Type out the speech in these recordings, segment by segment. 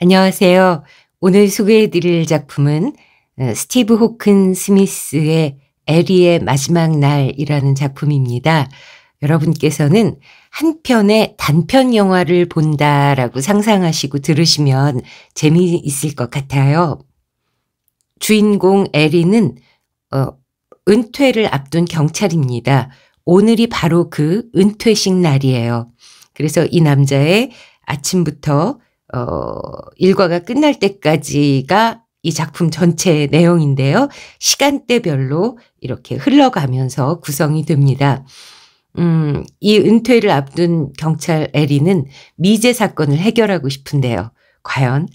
안녕하세요. 오늘 소개해드릴 작품은 어, 스티브 호큰 스미스의 에리의 마지막 날이라는 작품입니다. 여러분께서는 한 편의 단편 영화를 본다라고 상상하시고 들으시면 재미있을 것 같아요. 주인공 에리는 어, 은퇴를 앞둔 경찰입니다. 오늘이 바로 그 은퇴식 날이에요. 그래서 이 남자의 아침부터 어, 일과가 끝날 때까지가 이 작품 전체 의 내용인데요. 시간대별로 이렇게 흘러가면서 구성이 됩니다. 음, 이 은퇴를 앞둔 경찰 에리는 미제 사건을 해결하고 싶은데요. 과연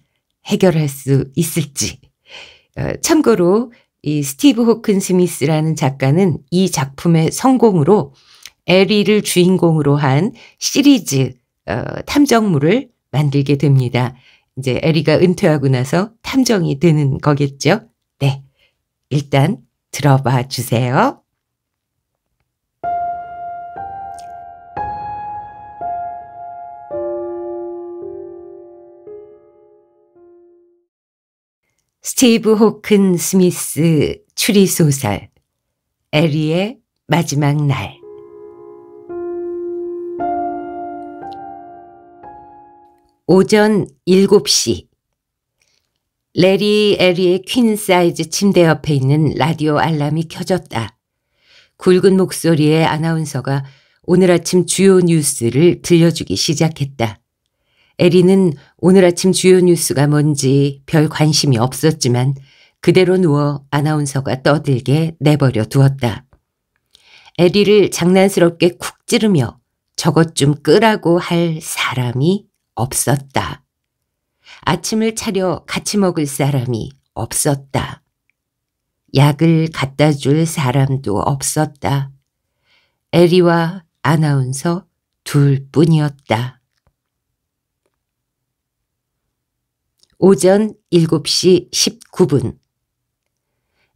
해결할 수 있을지. 어, 참고로 이 스티브 호큰 스미스라는 작가는 이 작품의 성공으로 에리를 주인공으로 한 시리즈 어, 탐정물을 만들게 됩니다. 이제 에리가 은퇴하고 나서 탐정이 되는 거겠죠? 네. 일단 들어봐 주세요. 스티브 호큰 스미스 추리소설 에리의 마지막 날 오전 7시 레리 에리의 퀸 사이즈 침대 옆에 있는 라디오 알람이 켜졌다. 굵은 목소리의 아나운서가 오늘 아침 주요 뉴스를 들려주기 시작했다. 에리는 오늘 아침 주요 뉴스가 뭔지 별 관심이 없었지만 그대로 누워 아나운서가 떠들게 내버려 두었다. 에리를 장난스럽게 쿡 찌르며 저것 좀 끄라고 할 사람이 없었다. 아침을 차려 같이 먹을 사람이 없었다. 약을 갖다 줄 사람도 없었다. 에리와 아나운서 둘 뿐이었다. 오전 7시 19분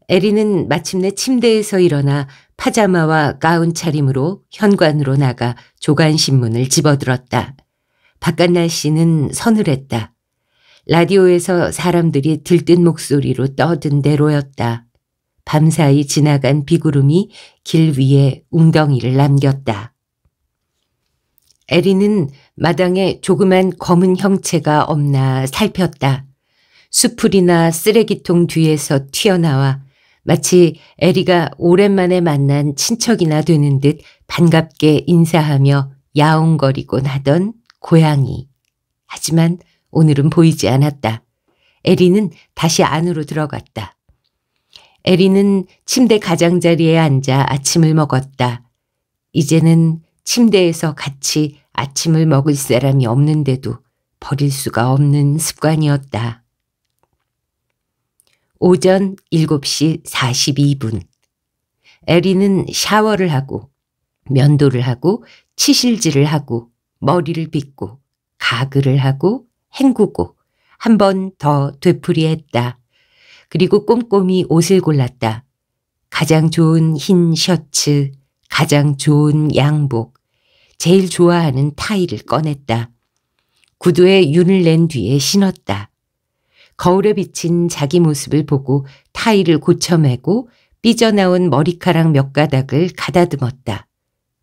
에리는 마침내 침대에서 일어나 파자마와 가운 차림으로 현관으로 나가 조간신문을 집어들었다. 바깥날 씨는 서늘했다. 라디오에서 사람들이 들뜬 목소리로 떠든 대로였다. 밤사이 지나간 비구름이 길 위에 웅덩이를 남겼다. 에리는 마당에 조그만 검은 형체가 없나 살폈다. 수풀이나 쓰레기통 뒤에서 튀어나와 마치 에리가 오랜만에 만난 친척이나 되는 듯 반갑게 인사하며 야옹거리곤 하던 고양이. 하지만 오늘은 보이지 않았다. 에리는 다시 안으로 들어갔다. 에리는 침대 가장자리에 앉아 아침을 먹었다. 이제는 침대에서 같이 아침을 먹을 사람이 없는데도 버릴 수가 없는 습관이었다. 오전 7시 42분. 에리는 샤워를 하고, 면도를 하고, 치실질을 하고, 머리를 빗고 가글을 하고 헹구고 한 번 더 되풀이했다. 그리고 꼼꼼히 옷을 골랐다. 가장 좋은 흰 셔츠, 가장 좋은 양복, 제일 좋아하는 타이를 꺼냈다. 구두에 윤을 낸 뒤에 신었다. 거울에 비친 자기 모습을 보고 타이를 고쳐매고 삐져나온 머리카락 몇 가닥을 가다듬었다.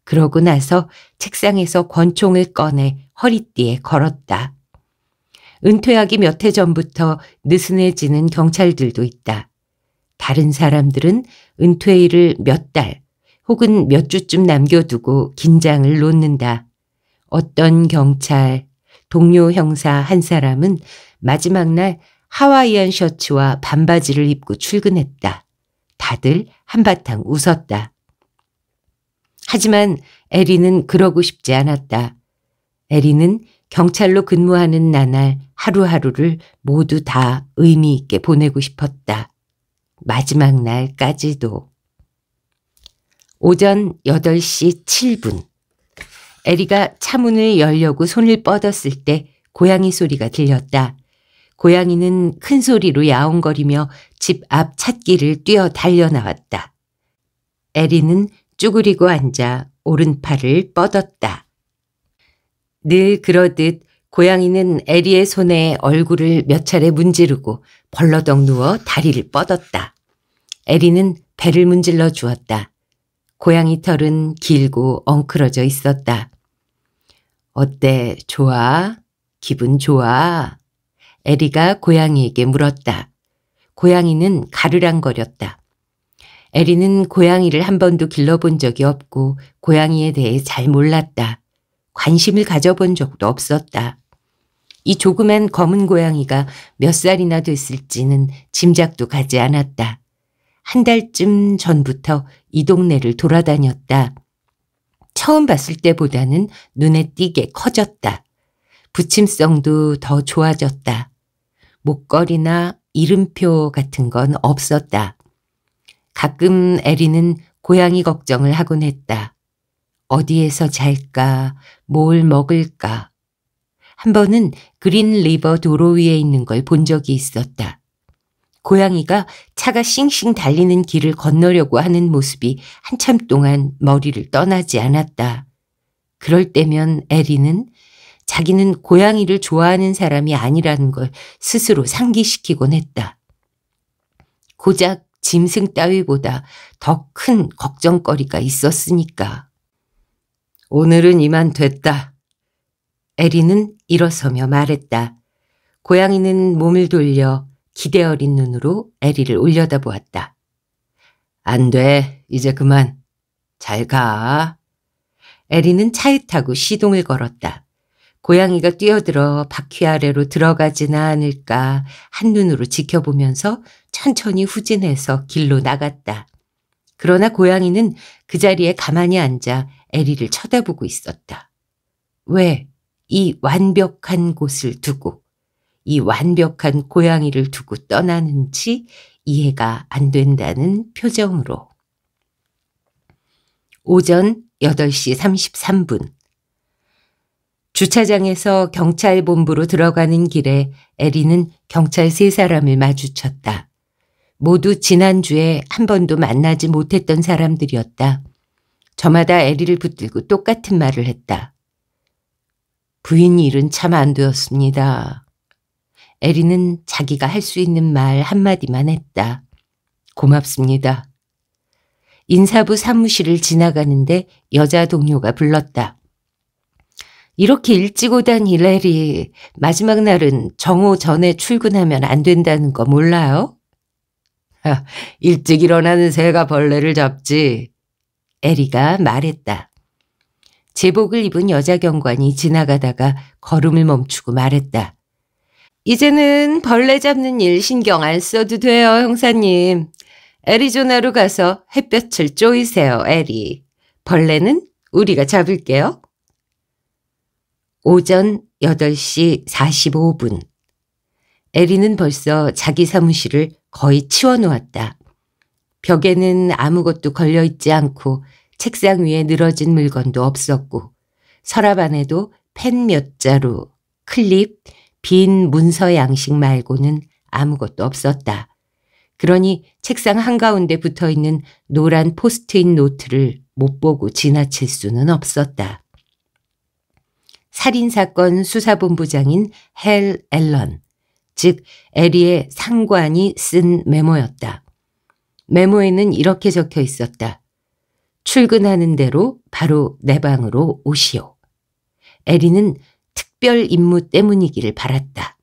그러고 나서 책상에서 권총을 꺼내 허리띠에 걸었다. 은퇴하기 몇 해 전부터 느슨해지는 경찰들도 있다. 다른 사람들은 은퇴일을 몇 달 혹은 몇 주쯤 남겨두고 긴장을 놓는다. 어떤 경찰, 동료 형사 한 사람은 마지막 날 하와이안 셔츠와 반바지를 입고 출근했다. 다들 한바탕 웃었다. 하지만 에리는 그러고 싶지 않았다. 에리는 경찰로 근무하는 나날 하루하루를 모두 다 의미 있게 보내고 싶었다. 마지막 날까지도. 오전 8시 7분. 에리가 차문을 열려고 손을 뻗었을 때 고양이 소리가 들렸다. 고양이는 큰 소리로 야옹거리며 집앞 찻길을 뛰어 달려나왔다. 에리는 쭈그리고 앉아 오른팔을 뻗었다. 늘 그러듯 고양이는 에리의 손에 얼굴을 몇 차례 문지르고 벌러덩 누워 다리를 뻗었다. 에리는 배를 문질러 주었다. 고양이 털은 길고 엉클어져 있었다. 어때? 좋아? 기분 좋아? 에리가 고양이에게 물었다. 고양이는 가르랑거렸다. 에리는 고양이를 한 번도 길러본 적이 없고 고양이에 대해 잘 몰랐다. 관심을 가져본 적도 없었다. 이 조그만 검은 고양이가 몇 살이나 됐을지는 짐작도 가지 않았다. 한 달쯤 전부터 이 동네를 돌아다녔다. 처음 봤을 때보다는 눈에 띄게 커졌다. 부침성도 더 좋아졌다. 목걸이나 이름표 같은 건 없었다. 가끔 에리는 고양이 걱정을 하곤 했다. 어디에서 잘까, 뭘 먹을까. 한 번은 그린 리버 도로 위에 있는 걸 본 적이 있었다. 고양이가 차가 싱싱 달리는 길을 건너려고 하는 모습이 한참 동안 머리를 떠나지 않았다. 그럴 때면 에리는 자기는 고양이를 좋아하는 사람이 아니라는 걸 스스로 상기시키곤 했다. 고작 짐승 따위보다 더 큰 걱정거리가 있었으니까. 오늘은 이만 됐다. 에리는 일어서며 말했다. 고양이는 몸을 돌려 기대 어린 눈으로 에리를 올려다보았다. 안 돼. 이제 그만. 잘 가. 에리는 차에 타고 시동을 걸었다. 고양이가 뛰어들어 바퀴 아래로 들어가지나 않을까 한눈으로 지켜보면서 천천히 후진해서 길로 나갔다. 그러나 고양이는 그 자리에 가만히 앉아 에리를 쳐다보고 있었다. 왜 이 완벽한 곳을 두고 이 완벽한 고양이를 두고 떠나는지 이해가 안 된다는 표정으로. 오전 8시 33분. 주차장에서 경찰본부로 들어가는 길에 에리는 경찰 세 사람을 마주쳤다. 모두 지난주에 한 번도 만나지 못했던 사람들이었다. 저마다 에리를 붙들고 똑같은 말을 했다. 부인 일은 참 안 되었습니다. 에리는 자기가 할 수 있는 말 한마디만 했다. 고맙습니다. 인사부 사무실을 지나가는데 여자 동료가 불렀다. 이렇게 일찍 오다니 레리 마지막 날은 정오 전에 출근하면 안 된다는 거 몰라요? 아, 일찍 일어나는 새가 벌레를 잡지. 에리가 말했다. 제복을 입은 여자 경관이 지나가다가 걸음을 멈추고 말했다. 이제는 벌레 잡는 일 신경 안 써도 돼요, 형사님. 애리조나로 가서 햇볕을 쪼이세요, 에리. 벌레는 우리가 잡을게요. 오전 8시 45분. 에리는 벌써 자기 사무실을 거의 치워놓았다. 벽에는 아무것도 걸려있지 않고 책상 위에 늘어진 물건도 없었고 서랍 안에도 펜 몇 자루, 클립, 빈 문서 양식 말고는 아무것도 없었다. 그러니 책상 한가운데 붙어 있는 노란 포스트잇 노트를 못 보고 지나칠 수는 없었다. 살인사건 수사본부장인 헬 앨런. 즉 에리의 상관이 쓴 메모였다. 메모에는 이렇게 적혀 있었다. 출근하는 대로 바로 내 방으로 오시오. 에리는 특별 임무 때문이기를 바랐다.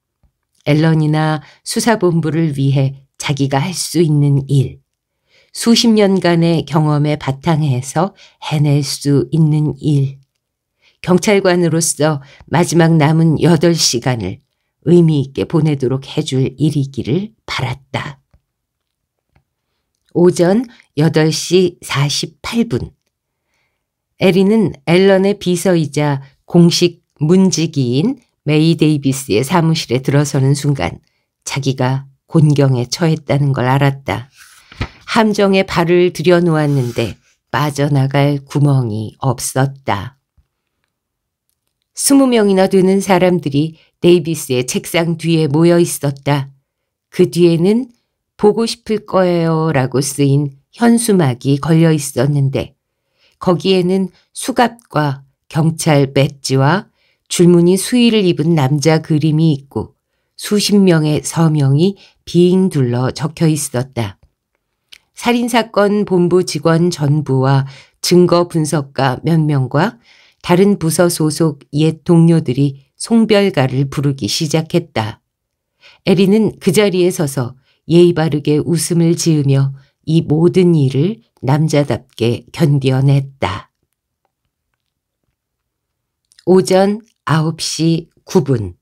앨런이나 수사본부를 위해 자기가 할 수 있는 일, 수십 년간의 경험에 바탕해서 해낼 수 있는 일, 경찰관으로서 마지막 남은 8시간을 의미 있게 보내도록 해줄 일이기를 바랐다. 오전 8시 48분 에리는 앨런의 비서이자 공식 문지기인 메이 데이비스의 사무실에 들어서는 순간 자기가 곤경에 처했다는 걸 알았다. 함정에 발을 들여놓았는데 빠져나갈 구멍이 없었다. 20명이나 되는 사람들이 데이비스의 책상 뒤에 모여 있었다. 그 뒤에는 보고 싶을 거예요 라고 쓰인 현수막이 걸려 있었는데 거기에는 수갑과 경찰 배지와 줄무늬 수의를 입은 남자 그림이 있고 수십 명의 서명이 빙 둘러 적혀 있었다. 살인사건 본부 직원 전부와 증거 분석가 몇 명과 다른 부서 소속 옛 동료들이 송별가를 부르기 시작했다. 에리는 그 자리에 서서 예의 바르게 웃음을 지으며 이 모든 일을 남자답게 견뎌냈다. 오전 9시 9분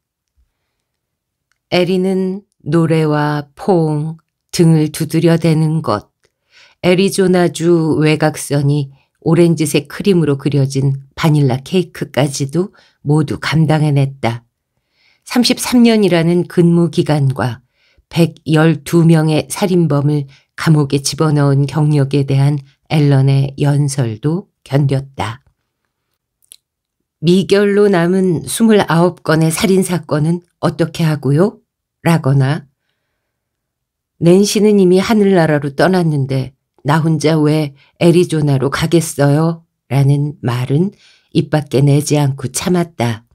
에리는 노래와 포옹 등을 두드려대는 것 애리조나주 외곽선이 오렌지색 크림으로 그려진 바닐라 케이크까지도 모두 감당해냈다. 33년이라는 근무 기간과 112명의 살인범을 감옥에 집어넣은 경력에 대한 앨런의 연설도 견뎠다. 미결로 남은 29건의 살인사건은 어떻게 하고요? 라거나 낸시는 이미 하늘나라로 떠났는데 나 혼자 왜 애리조나로 가겠어요? 라는 말은 입 밖에 내지 않고 참았다.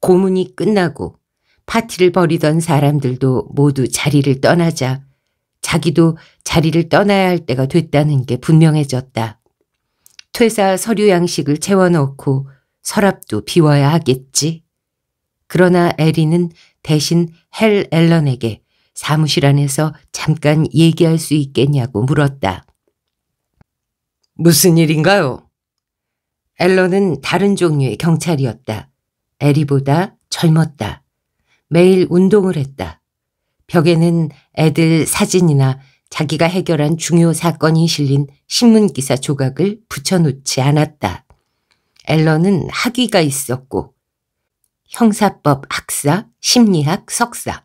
고문이 끝나고 파티를 벌이던 사람들도 모두 자리를 떠나자 자기도 자리를 떠나야 할 때가 됐다는 게 분명해졌다. 퇴사 서류 양식을 채워넣고 서랍도 비워야 하겠지. 그러나 에리는 대신 헬 앨런에게 사무실 안에서 잠깐 얘기할 수 있겠냐고 물었다. 무슨 일인가요? 앨런은 다른 종류의 경찰이었다. 에리보다 젊었다. 매일 운동을 했다. 벽에는 애들 사진이나 자기가 해결한 중요 사건이 실린 신문기사 조각을 붙여놓지 않았다. 앨런은 학위가 있었고 형사법 학사, 심리학 석사,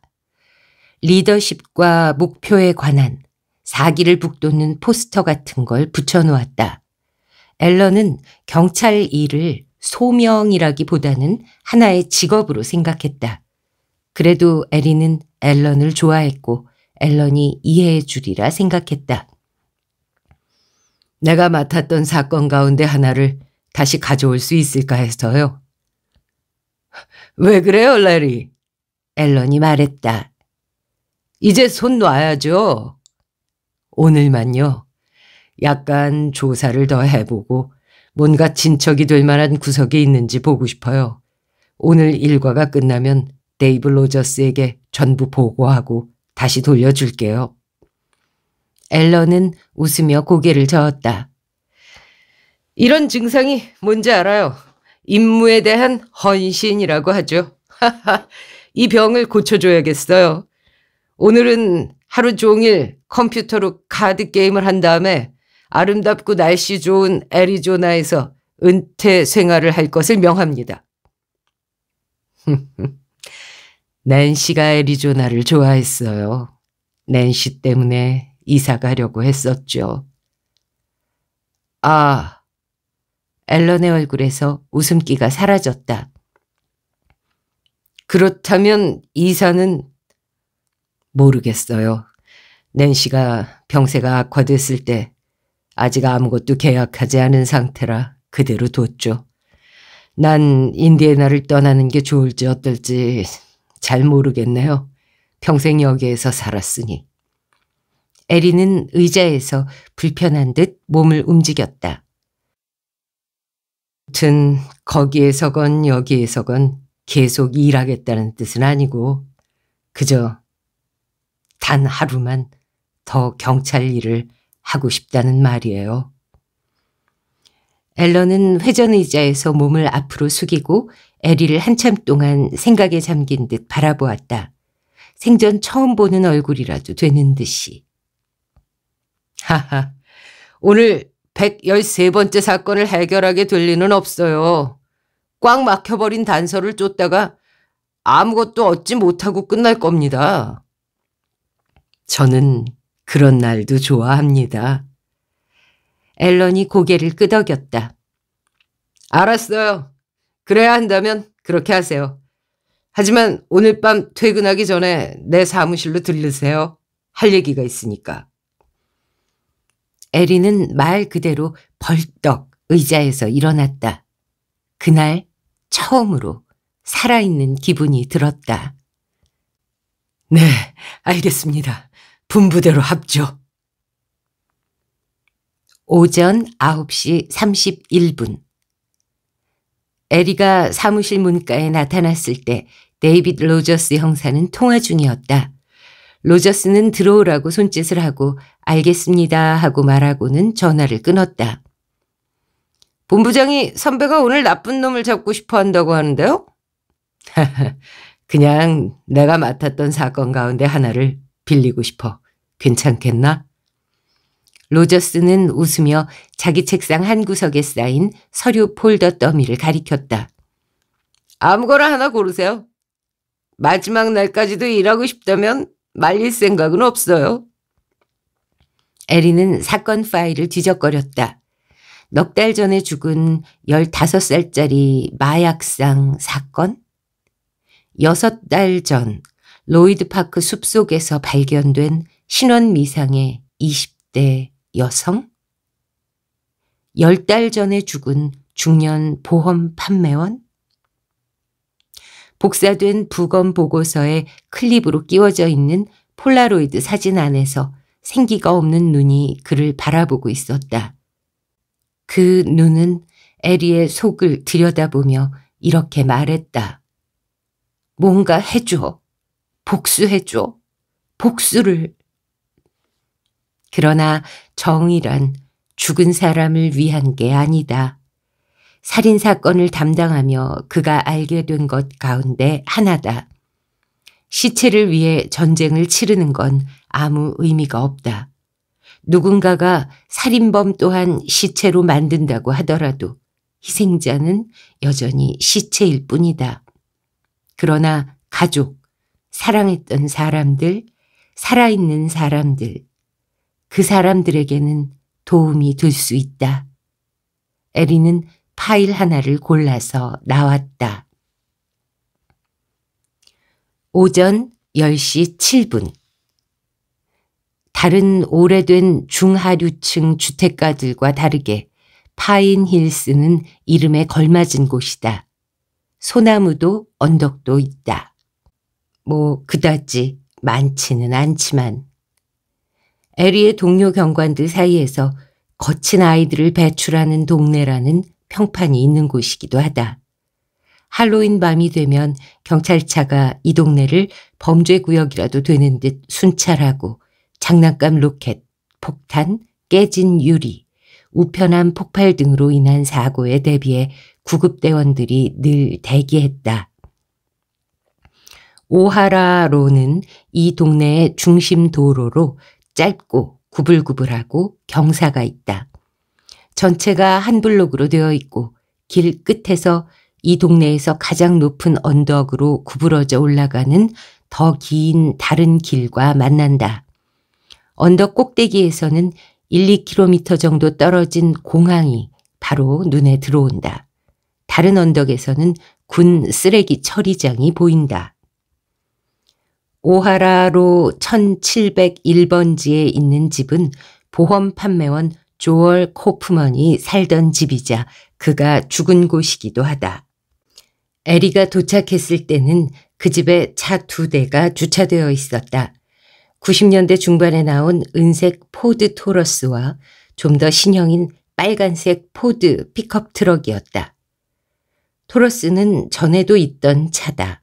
리더십과 목표에 관한 사기를 북돋는 포스터 같은 걸 붙여놓았다. 앨런은 경찰 일을 소명이라기보다는 하나의 직업으로 생각했다. 그래도 에리는 앨런을 좋아했고 앨런이 이해해 주리라 생각했다. 내가 맡았던 사건 가운데 하나를 다시 가져올 수 있을까 해서요. 왜 그래요, 레리? 앨런이 말했다. 이제 손 놔야죠. 오늘만요. 약간 조사를 더 해보고 뭔가 진척이 될 만한 구석이 있는지 보고 싶어요. 오늘 일과가 끝나면 데이브 로저스에게 전부 보고하고 다시 돌려줄게요. 앨런은 웃으며 고개를 저었다. 이런 증상이 뭔지 알아요. 임무에 대한 헌신이라고 하죠. 하하, 이 병을 고쳐줘야겠어요. 오늘은 하루 종일 컴퓨터로 카드 게임을 한 다음에 아름답고 날씨 좋은 애리조나에서 은퇴 생활을 할 것을 명합니다. 낸시가 애리조나를 좋아했어요. 낸시 때문에 이사 가려고 했었죠. 아, 앨런의 얼굴에서 웃음기가 사라졌다. 그렇다면 이사는 모르겠어요. 낸시가 병세가 악화됐을 때 아직 아무것도 계약하지 않은 상태라 그대로 뒀죠. 난 인디애나를 떠나는 게 좋을지 어떨지 잘 모르겠네요. 평생 여기에서 살았으니. 에리는 의자에서 불편한 듯 몸을 움직였다. 아무튼 거기에서건 여기에서건 계속 일하겠다는 뜻은 아니고 그저 단 하루만 더 경찰 일을 하고 싶다는 말이에요. 앨런은 회전의자에서 몸을 앞으로 숙이고 에리를 한참 동안 생각에 잠긴 듯 바라보았다. 생전 처음 보는 얼굴이라도 되는 듯이. 하하, 오늘 113번째 사건을 해결하게 될 리는 없어요. 꽉 막혀버린 단서를 쫓다가 아무것도 얻지 못하고 끝날 겁니다. 저는 그런 날도 좋아합니다. 앨런이 고개를 끄덕였다. 알았어요. 그래야 한다면 그렇게 하세요. 하지만 오늘 밤 퇴근하기 전에 내 사무실로 들르세요. 할 얘기가 있으니까. 에리는 말 그대로 벌떡 의자에서 일어났다. 그날 처음으로 살아있는 기분이 들었다. 네, 알겠습니다. 분부대로 합죠. 오전 9시 31분. 에리가 사무실 문가에 나타났을 때 데이빗 로저스 형사는 통화 중이었다. 로저스는 들어오라고 손짓을 하고 알겠습니다 하고 말하고는 전화를 끊었다. 본부장이 선배가 오늘 나쁜 놈을 잡고 싶어 한다고 하는데요? 그냥 내가 맡았던 사건 가운데 하나를 빌리고 싶어. 괜찮겠나? 로저스는 웃으며 자기 책상 한 구석에 쌓인 서류 폴더 더미를 가리켰다. 아무거나 하나 고르세요. 마지막 날까지도 일하고 싶다면 말릴 생각은 없어요. 에리는 사건 파일을 뒤적거렸다. 넉 달 전에 죽은 15살짜리 마약상 사건? 6달 전 로이드 파크 숲속에서 발견된 신원 미상의 20대 여성? 10달 전에 죽은 중년 보험 판매원? 복사된 부검 보고서에 클립으로 끼워져 있는 폴라로이드 사진 안에서 생기가 없는 눈이 그를 바라보고 있었다. 그 눈은 에리의 속을 들여다보며 이렇게 말했다. 뭔가 해줘. 복수해줘. 복수를 그러나 정의란 죽은 사람을 위한 게 아니다. 살인사건을 담당하며 그가 알게 된 것 가운데 하나다. 시체를 위해 전쟁을 치르는 건 아무 의미가 없다. 누군가가 살인범 또한 시체로 만든다고 하더라도 희생자는 여전히 시체일 뿐이다. 그러나 가족, 사랑했던 사람들, 살아있는 사람들, 그 사람들에게는 도움이 될 수 있다. 에리는 파일 하나를 골라서 나왔다. 오전 10시 7분 다른 오래된 중하류층 주택가들과 다르게 파인힐스는 이름에 걸맞은 곳이다. 소나무도 언덕도 있다. 뭐 그다지 많지는 않지만 에리의 동료 경관들 사이에서 거친 아이들을 배출하는 동네라는 평판이 있는 곳이기도 하다. 할로윈 밤이 되면 경찰차가 이 동네를 범죄구역이라도 되는 듯 순찰하고 장난감 로켓, 폭탄, 깨진 유리, 우편함 폭발 등으로 인한 사고에 대비해 구급대원들이 늘 대기했다. 오하라로는 이 동네의 중심 도로로 짧고 구불구불하고 경사가 있다. 전체가 한 블록으로 되어 있고 길 끝에서 이 동네에서 가장 높은 언덕으로 구부러져 올라가는 더 긴 다른 길과 만난다. 언덕 꼭대기에서는 1, 2km 정도 떨어진 공항이 바로 눈에 들어온다. 다른 언덕에서는 군 쓰레기 처리장이 보인다. 오하라로 1701번지에 있는 집은 보험 판매원 조얼 코프먼이 살던 집이자 그가 죽은 곳이기도 하다. 에리가 도착했을 때는 그 집에 차 두 대가 주차되어 있었다. 90년대 중반에 나온 은색 포드 토러스와 좀 더 신형인 빨간색 포드 픽업 트럭이었다. 토러스는 전에도 있던 차다.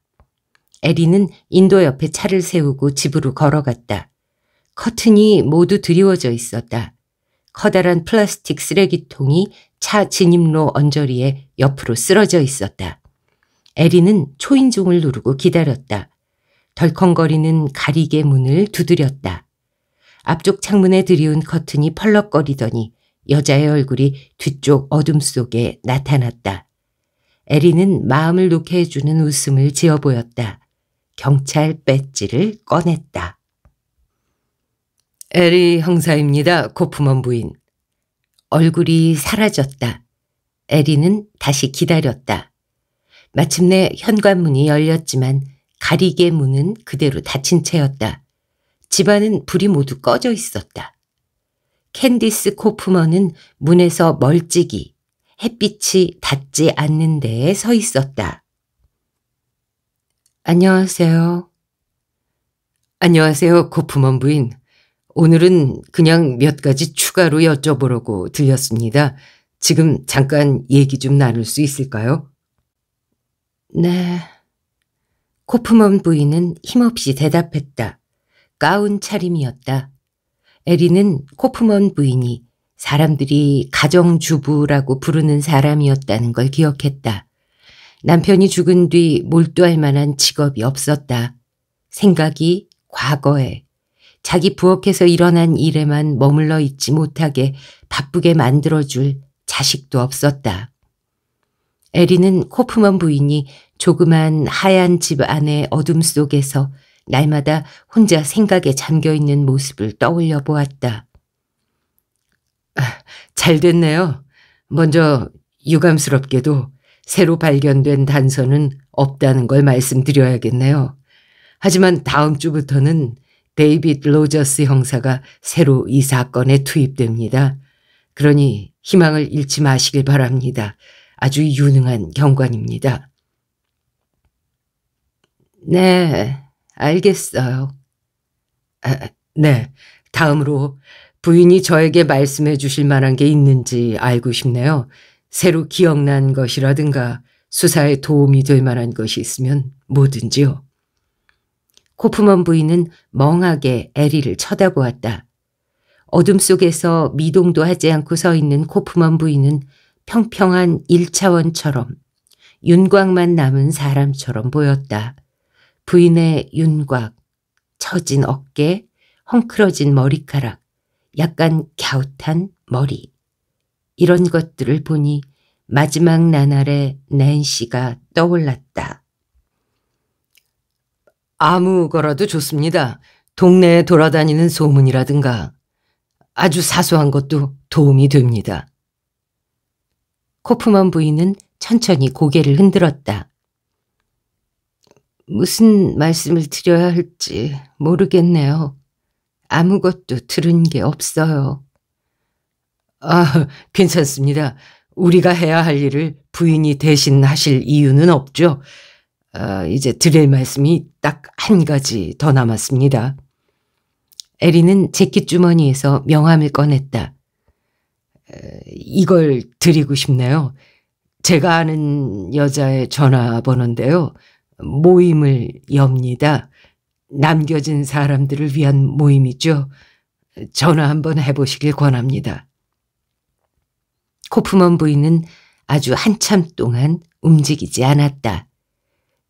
에리는 인도 옆에 차를 세우고 집으로 걸어갔다. 커튼이 모두 드리워져 있었다. 커다란 플라스틱 쓰레기통이 차 진입로 언저리에 옆으로 쓰러져 있었다. 에리는 초인종을 누르고 기다렸다. 덜컹거리는 가리개 문을 두드렸다. 앞쪽 창문에 들이운 커튼이 펄럭거리더니 여자의 얼굴이 뒤쪽 어둠 속에 나타났다. 에리는 마음을 녹게 해주는 웃음을 지어 보였다. 경찰 배지를 꺼냈다. 에리 형사입니다. 코프먼 부인. 얼굴이 사라졌다. 에리는 다시 기다렸다. 마침내 현관문이 열렸지만 가리개 문은 그대로 닫힌 채였다. 집안은 불이 모두 꺼져 있었다. 캔디스 코프먼은 문에서 멀찍이 햇빛이 닿지 않는 데에 서 있었다. 안녕하세요. 안녕하세요, 코프먼 부인. 오늘은 그냥 몇 가지 추가로 여쭤보려고 들렸습니다. 지금 잠깐 얘기 좀 나눌 수 있을까요? 네. 코프먼 부인은 힘없이 대답했다. 가운 차림이었다. 에리는 코프먼 부인이 사람들이 가정주부라고 부르는 사람이었다는 걸 기억했다. 남편이 죽은 뒤 몰두할 만한 직업이 없었다. 생각이 과거에 자기 부엌에서 일어난 일에만 머물러 있지 못하게 바쁘게 만들어줄 자식도 없었다. 에리는 코프먼 부인이 조그만 하얀 집 안의 어둠 속에서 날마다 혼자 생각에 잠겨 있는 모습을 떠올려 보았다. 아, 잘 됐네요. 먼저 유감스럽게도 새로 발견된 단서는 없다는 걸 말씀드려야겠네요. 하지만 다음 주부터는 데이빗 로저스 형사가 새로 이 사건에 투입됩니다. 그러니 희망을 잃지 마시길 바랍니다. 아주 유능한 경관입니다. 네, 알겠어요. 아, 네, 다음으로 부인이 저에게 말씀해 주실 만한 게 있는지 알고 싶네요. 새로 기억난 것이라든가 수사에 도움이 될 만한 것이 있으면 뭐든지요. 코프먼 부인은 멍하게 에리를 쳐다보았다. 어둠 속에서 미동도 하지 않고 서 있는 코프먼 부인은 평평한 1차원처럼 윤곽만 남은 사람처럼 보였다. 부인의 윤곽, 처진 어깨, 헝클어진 머리카락, 약간 갸웃한 머리. 이런 것들을 보니 마지막 나날에 낸시가 떠올랐다. 아무 거라도 좋습니다. 동네에 돌아다니는 소문이라든가 아주 사소한 것도 도움이 됩니다. 코프먼 부인은 천천히 고개를 흔들었다. 무슨 말씀을 드려야 할지 모르겠네요. 아무것도 들은 게 없어요. 아, 괜찮습니다. 우리가 해야 할 일을 부인이 대신 하실 이유는 없죠. 아, 이제 드릴 말씀이 딱 한 가지 더 남았습니다. 에리는 재킷 주머니에서 명함을 꺼냈다. 이걸 드리고 싶네요. 제가 아는 여자의 전화번호인데요. 모임을 엽니다. 남겨진 사람들을 위한 모임이죠. 전화 한번 해보시길 권합니다. 코프먼 부인은 아주 한참 동안 움직이지 않았다.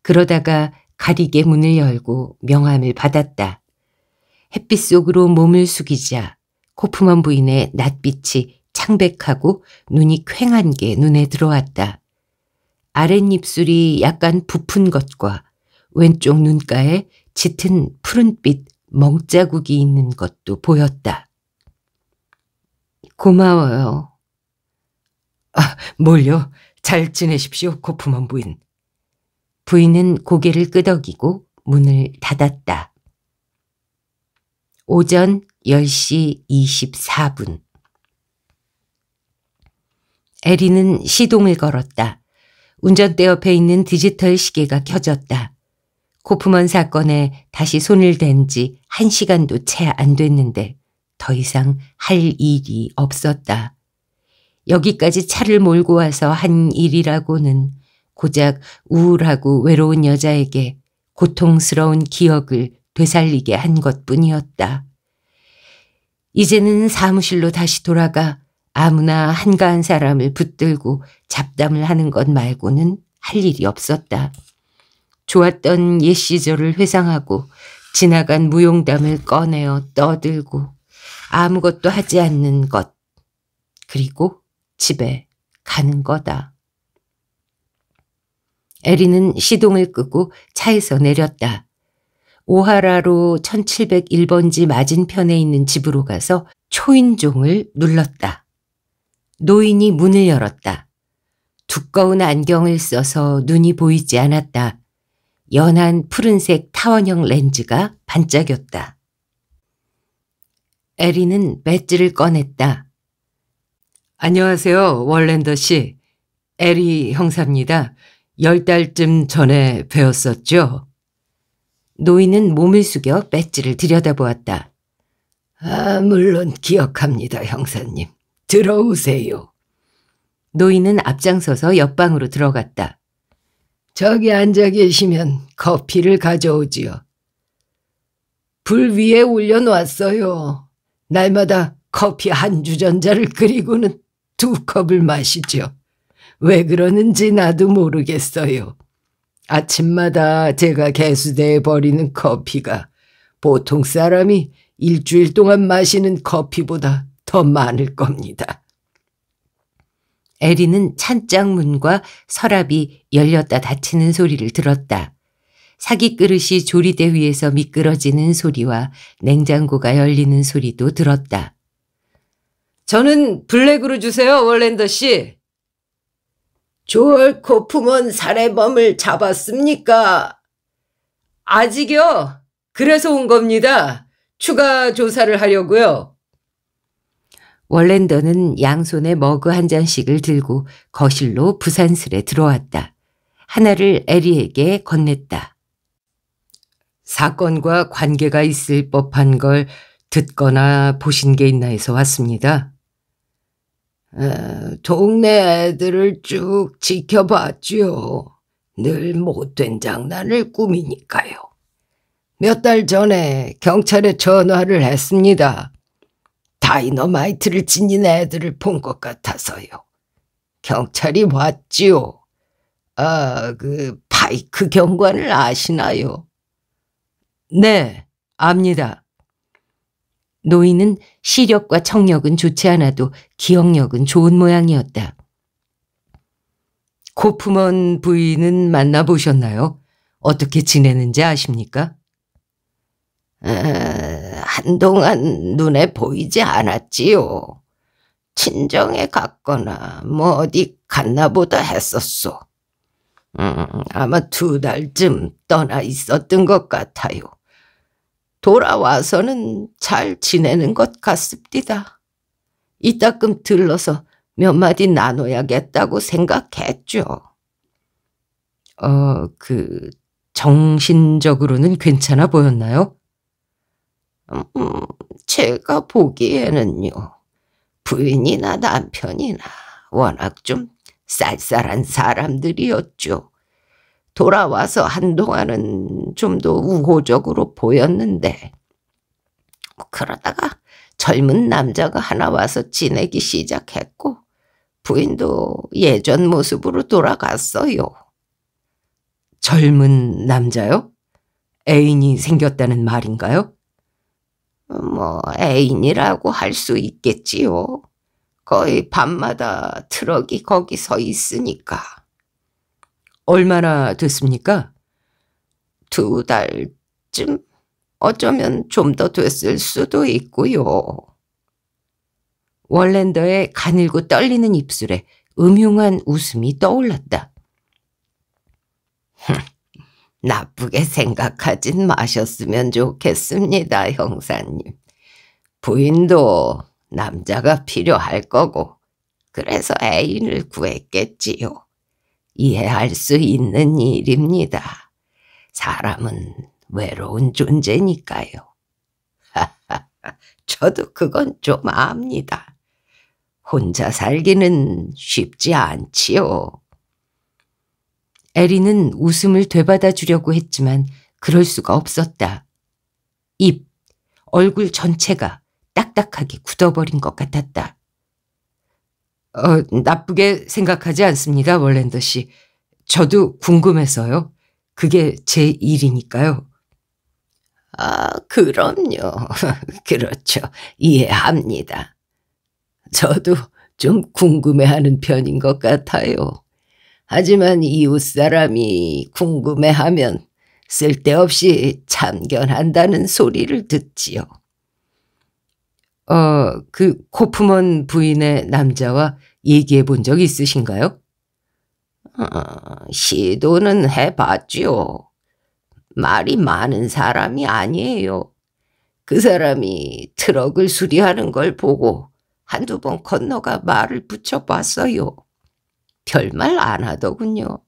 그러다가 가리개 문을 열고 명함을 받았다. 햇빛 속으로 몸을 숙이자 코프먼 부인의 낯빛이 창백하고 눈이 퀭한 게 눈에 들어왔다. 아랫입술이 약간 부푼 것과 왼쪽 눈가에 짙은 푸른빛 멍자국이 있는 것도 보였다. 고마워요. 아, 뭘요? 잘 지내십시오, 고품원 부인. 부인은 고개를 끄덕이고 문을 닫았다. 오전 10시 24분. 에리는 시동을 걸었다. 운전대 옆에 있는 디지털 시계가 켜졌다. 코프먼 사건에 다시 손을 댄 지 한시간도 채 안 됐는데 더 이상 할 일이 없었다. 여기까지 차를 몰고 와서 한 일이라고는 고작 우울하고 외로운 여자에게 고통스러운 기억을 되살리게 한 것뿐이었다. 이제는 사무실로 다시 돌아가 아무나 한가한 사람을 붙들고 잡담을 하는 것 말고는 할 일이 없었다. 좋았던 옛 시절을 회상하고 지나간 무용담을 꺼내어 떠들고 아무것도 하지 않는 것. 그리고 집에 가는 거다. 에리는 시동을 끄고 차에서 내렸다. 오하라로 1701번지 맞은편에 있는 집으로 가서 초인종을 눌렀다. 노인이 문을 열었다. 두꺼운 안경을 써서 눈이 보이지 않았다. 연한 푸른색 타원형 렌즈가 반짝였다. 에리는 배지를 꺼냈다. 안녕하세요. 월랜더 씨. 에리 형사입니다. 열 달쯤 전에 배웠었죠 노인은 몸을 숙여 배지를 들여다보았다. 아, 물론 기억합니다, 형사님. 들어오세요. 노인은 앞장서서 옆방으로 들어갔다. 저기 앉아 계시면 커피를 가져오지요. 불 위에 올려놨어요. 날마다 커피 한 주전자를 끓이고는 두 컵을 마시죠. 왜 그러는지 나도 모르겠어요. 아침마다 제가 개수대에 버리는 커피가 보통 사람이 일주일 동안 마시는 커피보다 더 많을 겁니다. 에리는 찬장 문과 서랍이 열렸다 닫히는 소리를 들었다. 사기 그릇이 조리대 위에서 미끄러지는 소리와 냉장고가 열리는 소리도 들었다. 저는 블랙으로 주세요, 월랜더 씨. 조얼코 품은 살해범을 잡았습니까? 아직요. 그래서 온 겁니다. 추가 조사를 하려고요. 월랜더는 양손에 머그 한 잔씩을 들고 거실로 부산슬에 들어왔다. 하나를 에리에게 건넸다. 사건과 관계가 있을 법한 걸 듣거나 보신 게 있나 해서 왔습니다. 동네 애들을 쭉 지켜봤지요. 늘 못된 장난을 꾸미니까요. 몇 달 전에 경찰에 전화를 했습니다. 다이너마이트를 지닌 애들을 본 것 같아서요. 경찰이 왔지요. 아, 그바이크 경관을 아시나요? 네, 압니다. 노인은 시력과 청력은 좋지 않아도 기억력은 좋은 모양이었다. 코프먼 부인은 만나보셨나요? 어떻게 지내는지 아십니까? 에, 한동안 눈에 보이지 않았지요. 친정에 갔거나 뭐 어디 갔나 보다 했었소. 음, 아마 두 달쯤 떠나 있었던 것 같아요. 돌아와서는 잘 지내는 것 같습니다. 이따금 들러서 몇 마디 나눠야겠다고 생각했죠. 어, 그, 정신적으로는 괜찮아 보였나요? 음, 제가 보기에는요. 부인이나 남편이나 워낙 좀 쌀쌀한 사람들이었죠. 돌아와서 한동안은 좀 더 우호적으로 보였는데 뭐 그러다가 젊은 남자가 하나 와서 지내기 시작했고 부인도 예전 모습으로 돌아갔어요. 젊은 남자요? 애인이 생겼다는 말인가요? 뭐 애인이라고 할 수 있겠지요. 거의 밤마다 트럭이 거기 서 있으니까. 얼마나 됐습니까? 두 달쯤 어쩌면 좀 더 됐을 수도 있고요. 월랜더의 가늘고 떨리는 입술에 음흉한 웃음이 떠올랐다. 나쁘게 생각하진 마셨으면 좋겠습니다, 형사님. 부인도 남자가 필요할 거고 그래서 애인을 구했겠지요. 이해할 수 있는 일입니다. 사람은 외로운 존재니까요. 저도 그건 좀 압니다. 혼자 살기는 쉽지 않지요. 에리는 웃음을 되받아 주려고 했지만 그럴 수가 없었다. 입, 얼굴 전체가 딱딱하게 굳어버린 것 같았다. 어, 나쁘게 생각하지 않습니다, 월랜더 씨. 저도 궁금해서요. 그게 제 일이니까요. 아, 그럼요. 그렇죠. 이해합니다. 저도 좀 궁금해하는 편인 것 같아요. 하지만 이웃 사람이 궁금해하면 쓸데없이 참견한다는 소리를 듣지요. 어, 그 코프먼 부인의 남자와 얘기해 본 적 있으신가요? 어, 시도는 해봤지요. 말이 많은 사람이 아니에요. 그 사람이 트럭을 수리하는 걸 보고 한두 번 건너가 말을 붙여봤어요. 별말 안 하더군요.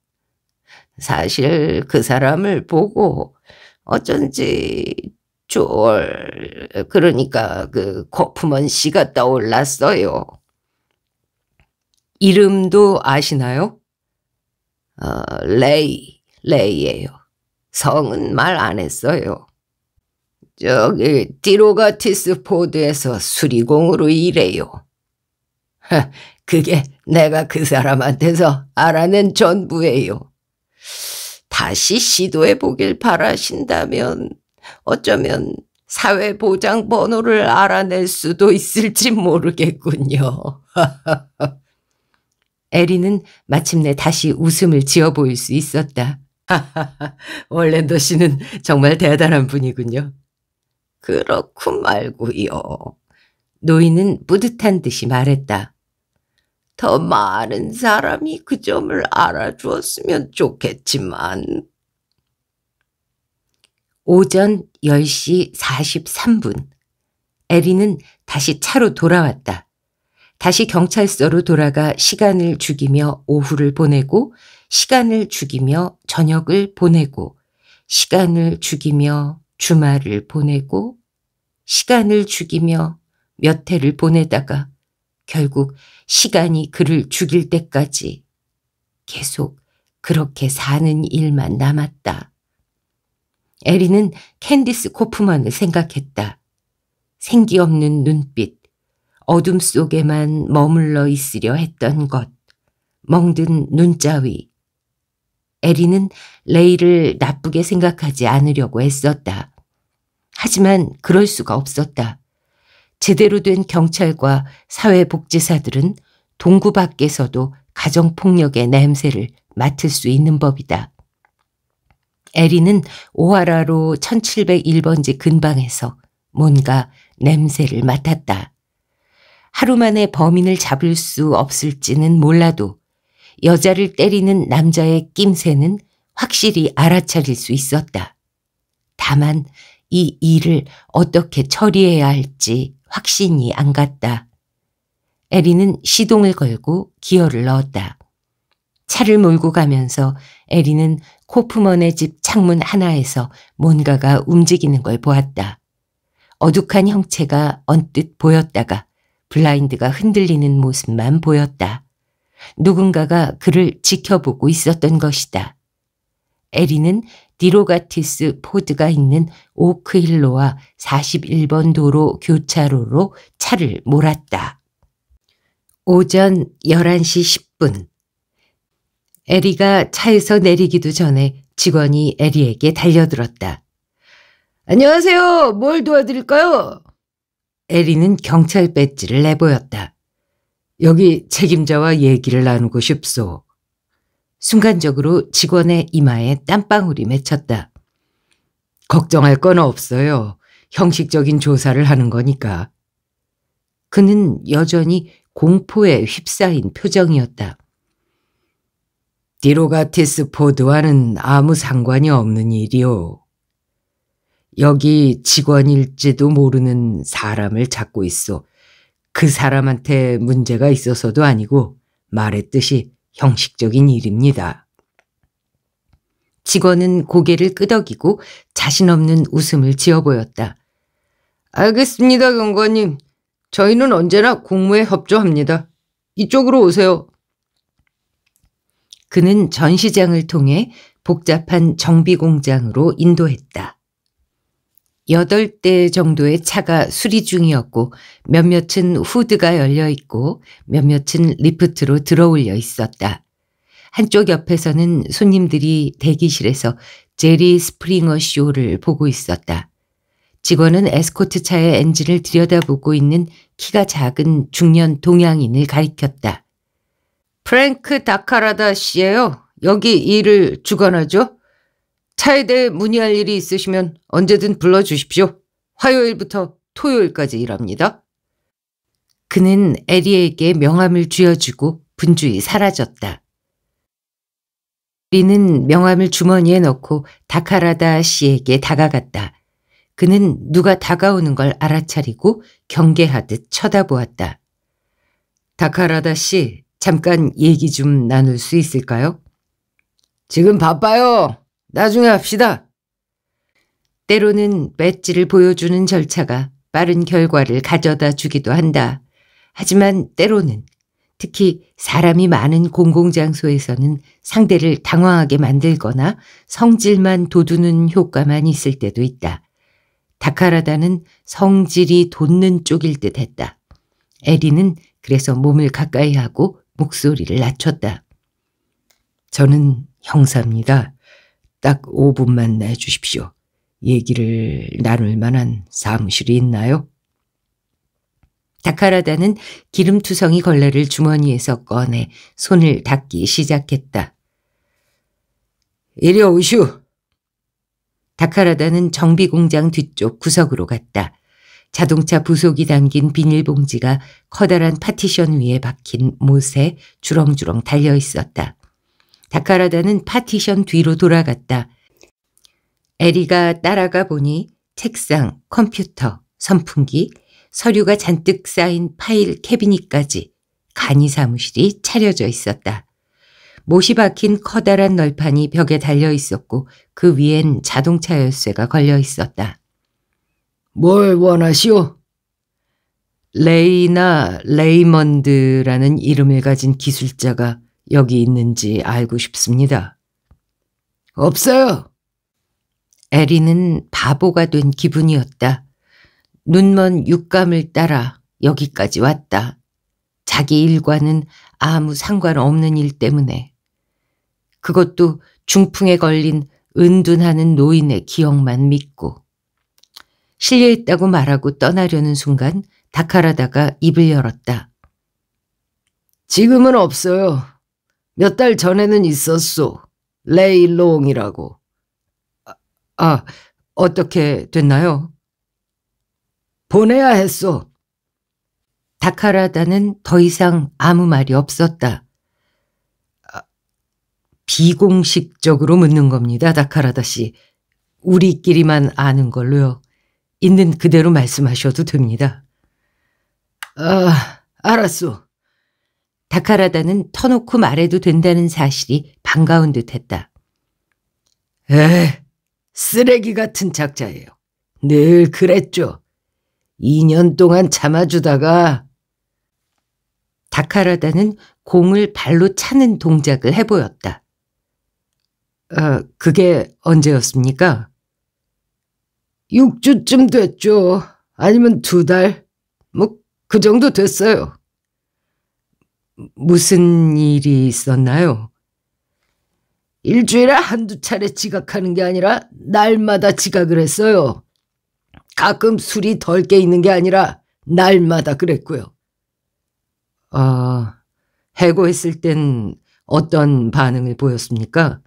사실 그 사람을 보고 어쩐지 쫄 그러니까 그고프먼 씨가 떠올랐어요. 이름도 아시나요? 어, 레이, 레이예요. 성은 말 안 했어요. 저기 디로가티스 포드에서 수리공으로 일해요. 그게 내가 그 사람한테서 알아낸 전부예요. 다시 시도해 보길 바라신다면 어쩌면 사회보장번호를 알아낼 수도 있을지 모르겠군요. 에리는 마침내 다시 웃음을 지어 보일 수 있었다. 월랜더 씨는 정말 대단한 분이군요. 그렇군 말고요. 노인은 뿌듯한 듯이 말했다. 더 많은 사람이 그 점을 알아주었으면 좋겠지만 오전 10시 43분 에리는 다시 차로 돌아왔다. 다시 경찰서로 돌아가 시간을 죽이며 오후를 보내고 시간을 죽이며 저녁을 보내고 시간을 죽이며 주말을 보내고 시간을 죽이며 몇 해를 보내다가 결국 시간이 그를 죽일 때까지 계속 그렇게 사는 일만 남았다. 에리는 캔디스 코프만을 생각했다. 생기 없는 눈빛, 어둠 속에만 머물러 있으려 했던 것, 멍든 눈자위. 에리는 레이를 나쁘게 생각하지 않으려고 했었다. 하지만 그럴 수가 없었다. 제대로 된 경찰과 사회복지사들은 동구 밖에서도 가정폭력의 냄새를 맡을 수 있는 법이다. 에리는 오하라로 1701번지 근방에서 뭔가 냄새를 맡았다. 하루 만에 범인을 잡을 수 없을지는 몰라도 여자를 때리는 남자의 낌새는 확실히 알아차릴 수 있었다. 다만 이 일을 어떻게 처리해야 할지 확신이 안 갔다. 에리는 시동을 걸고 기어를 넣었다. 차를 몰고 가면서 에리는 코프먼의 집 창문 하나에서 뭔가가 움직이는 걸 보았다. 어둑한 형체가 언뜻 보였다가 블라인드가 흔들리는 모습만 보였다. 누군가가 그를 지켜보고 있었던 것이다. 에리는 디로가티스 포드가 있는 오크힐로와 41번 도로 교차로로 차를 몰았다. 오전 11시 10분 에리가 차에서 내리기도 전에 직원이 에리에게 달려들었다. 안녕하세요. 뭘 도와드릴까요? 에리는 경찰 배지를 내보였다. 여기 책임자와 얘기를 나누고 싶소. 순간적으로 직원의 이마에 땀방울이 맺혔다. 걱정할 건 없어요. 형식적인 조사를 하는 거니까. 그는 여전히 공포에 휩싸인 표정이었다. 디로가티스 포드와는 아무 상관이 없는 일이요. 여기 직원일지도 모르는 사람을 찾고 있어. 그 사람한테 문제가 있어서도 아니고 말했듯이 형식적인 일입니다. 직원은 고개를 끄덕이고 자신 없는 웃음을 지어 보였다. 알겠습니다, 경관님. 저희는 언제나 공무에 협조합니다. 이쪽으로 오세요. 그는 전시장을 통해 복잡한 정비공장으로 인도했다. 여덟 대 정도의 차가 수리 중이었고 몇몇은 후드가 열려 있고 몇몇은 리프트로 들어올려 있었다. 한쪽 옆에서는 손님들이 대기실에서 제리 스프링어 쇼를 보고 있었다. 직원은 에스코트 차의 엔진을 들여다보고 있는 키가 작은 중년 동양인을 가리켰다. 프랭크 다카라다 씨예요. 여기 일을 주관하죠. 차에 대해 문의할 일이 있으시면 언제든 불러주십시오. 화요일부터 토요일까지 일합니다. 그는 에리에게 명함을 쥐어주고 분주히 사라졌다. 리는 명함을 주머니에 넣고 다카라다 씨에게 다가갔다. 그는 누가 다가오는 걸 알아차리고 경계하듯 쳐다보았다. 다카라다 씨, 잠깐 얘기 좀 나눌 수 있을까요? 지금 바빠요. 나중에 합시다. 때로는 배지를 보여주는 절차가 빠른 결과를 가져다 주기도 한다. 하지만 때로는 특히 사람이 많은 공공장소에서는 상대를 당황하게 만들거나 성질만 돋우는 효과만 있을 때도 있다. 다카라다는 성질이 돋는 쪽일 듯 했다. 에리는 그래서 몸을 가까이 하고 목소리를 낮췄다. 저는 형사입니다. 딱 5분만 내주십시오. 얘기를 나눌 만한 사무실이 있나요? 다카라다는 기름투성이 걸레를 주머니에서 꺼내 손을 닦기 시작했다. 이리 오슈. 다카라다는 정비공장 뒤쪽 구석으로 갔다. 자동차 부속이 담긴 비닐봉지가 커다란 파티션 위에 박힌 못에 주렁주렁 달려 있었다. 다카라다는 파티션 뒤로 돌아갔다. 에리가 따라가 보니 책상, 컴퓨터, 선풍기, 서류가 잔뜩 쌓인 파일 캐비닛까지 간이 사무실이 차려져 있었다. 못이 박힌 커다란 널판이 벽에 달려 있었고 그 위엔 자동차 열쇠가 걸려 있었다. 뭘 원하시오? 레이나 레이먼드라는 이름을 가진 기술자가 여기 있는지 알고 싶습니다. 없어요. 에리는 바보가 된 기분이었다. 눈먼 육감을 따라 여기까지 왔다. 자기 일과는 아무 상관없는 일 때문에. 그것도 중풍에 걸린 은둔하는 노인의 기억만 믿고. 실려있다고 말하고 떠나려는 순간 다카라다가 입을 열었다. 지금은 없어요. 몇 달 전에는 있었소. 레일롱이라고. 아, 아, 어떻게 됐나요? 보내야 했소. 다카라다는 더 이상 아무 말이 없었다. 아, 비공식적으로 묻는 겁니다, 다카라다 씨. 우리끼리만 아는 걸로요. 있는 그대로 말씀하셔도 됩니다. 아, 알았소. 다카라다는 터놓고 말해도 된다는 사실이 반가운 듯했다. 에, 쓰레기 같은 작자예요. 늘 그랬죠. 2년 동안 참아주다가 다카라다는 공을 발로 차는 동작을 해보였다. 아, 그게 언제였습니까? 6주쯤 됐죠. 아니면 두 달. 뭐, 그 정도 됐어요. 무슨 일이 있었나요? 일주일에 한두 차례 지각하는 게 아니라 날마다 지각을 했어요. 가끔 술이 덜 깨 있는 게 아니라 날마다 그랬고요. 아, 해고했을 땐 어떤 반응을 보였습니까?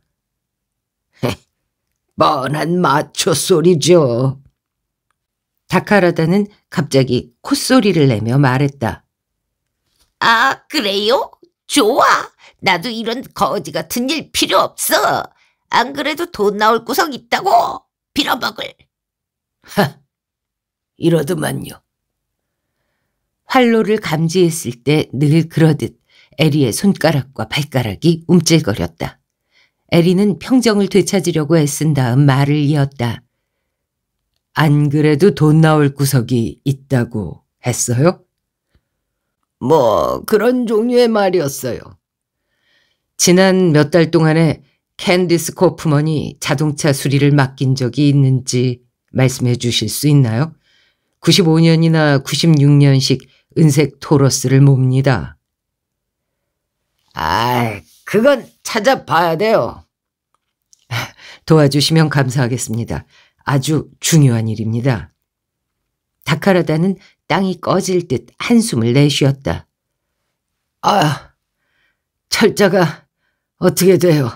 뻔한 마초 소리죠. 다카라다는 갑자기 콧소리를 내며 말했다. 아, 그래요? 좋아. 나도 이런 거지 같은 일 필요 없어. 안 그래도 돈 나올 구석 있다고. 빌어먹을. 하, 이러더만요. 활로를 감지했을 때 늘 그러듯 에리의 손가락과 발가락이 움찔거렸다. 에리는 평정을 되찾으려고 애쓴 다음 말을 이었다. 안 그래도 돈 나올 구석이 있다고 했어요? 뭐 그런 종류의 말이었어요. 지난 몇 달 동안에 캔디스 코프먼이 자동차 수리를 맡긴 적이 있는지 말씀해 주실 수 있나요? 95년이나 96년식 은색 토러스를 몹니다. 아, 그건 찾아봐야 돼요. 도와주시면 감사하겠습니다. 아주 중요한 일입니다. 다카라다는 땅이 꺼질 듯 한숨을 내쉬었다. 아, 철자가 어떻게 돼요?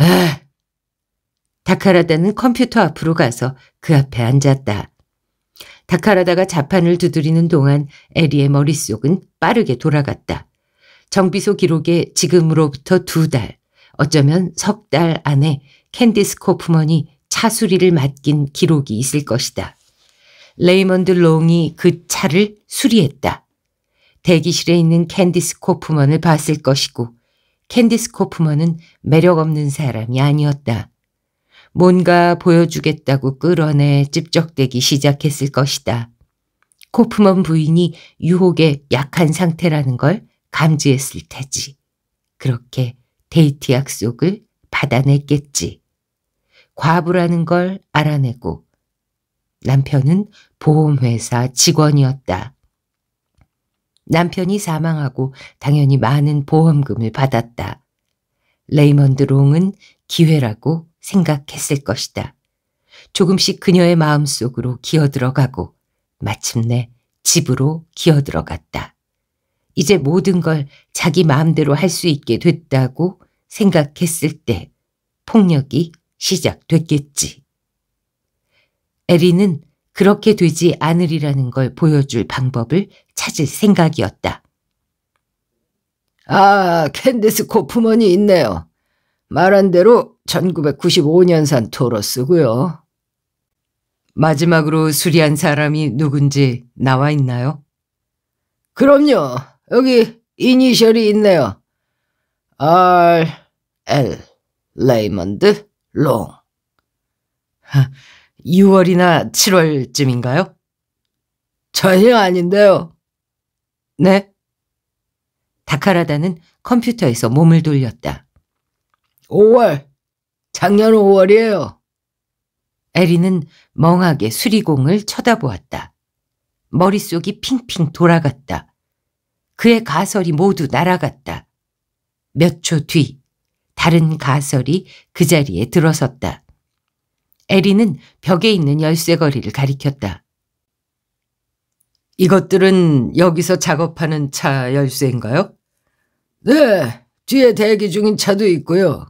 에. 다카라다는 컴퓨터 앞으로 가서 그 앞에 앉았다. 다카라다가 자판을 두드리는 동안 에리의 머릿속은 빠르게 돌아갔다. 정비소 기록에 지금으로부터 두 달, 어쩌면 석 달 안에 캔디스 코프먼이 차수리를 맡긴 기록이 있을 것이다. 레이먼드 롱이 그 차를 수리했다. 대기실에 있는 캔디스 코프먼을 봤을 것이고 캔디스 코프먼은 매력 없는 사람이 아니었다. 뭔가 보여주겠다고 끌어내 찝적대기 시작했을 것이다. 코프먼 부인이 유혹에 약한 상태라는 걸 감지했을 테지. 그렇게 데이트 약속을 받아냈겠지. 과부라는 걸 알아내고 남편은 보험회사 직원이었다. 남편이 사망하고 당연히 많은 보험금을 받았다. 레이먼드 롱은 기회라고 생각했을 것이다. 조금씩 그녀의 마음속으로 기어들어가고 마침내 집으로 기어들어갔다. 이제 모든 걸 자기 마음대로 할 수 있게 됐다고 생각했을 때 폭력이 시작됐겠지. 에리는 그렇게 되지 않으리라는 걸 보여줄 방법을 찾을 생각이었다. 아, 캔디스 코프먼이 있네요. 말한 대로 1995년산 토로쓰고요. 마지막으로 수리한 사람이 누군지 나와 있나요? 그럼요. 여기 이니셜이 있네요. R. L. 레이먼드 롱. 6월이나 7월쯤인가요? 전혀 아닌데요. 네? 다카라다는 컴퓨터에서 몸을 돌렸다. 5월. 작년 5월이에요. 에리는 멍하게 수리공을 쳐다보았다. 머릿속이 핑핑 돌아갔다. 그의 가설이 모두 날아갔다. 몇 초 뒤 다른 가설이 그 자리에 들어섰다. 에리는 벽에 있는 열쇠거리를 가리켰다. 이것들은 여기서 작업하는 차 열쇠인가요? 네, 뒤에 대기 중인 차도 있고요.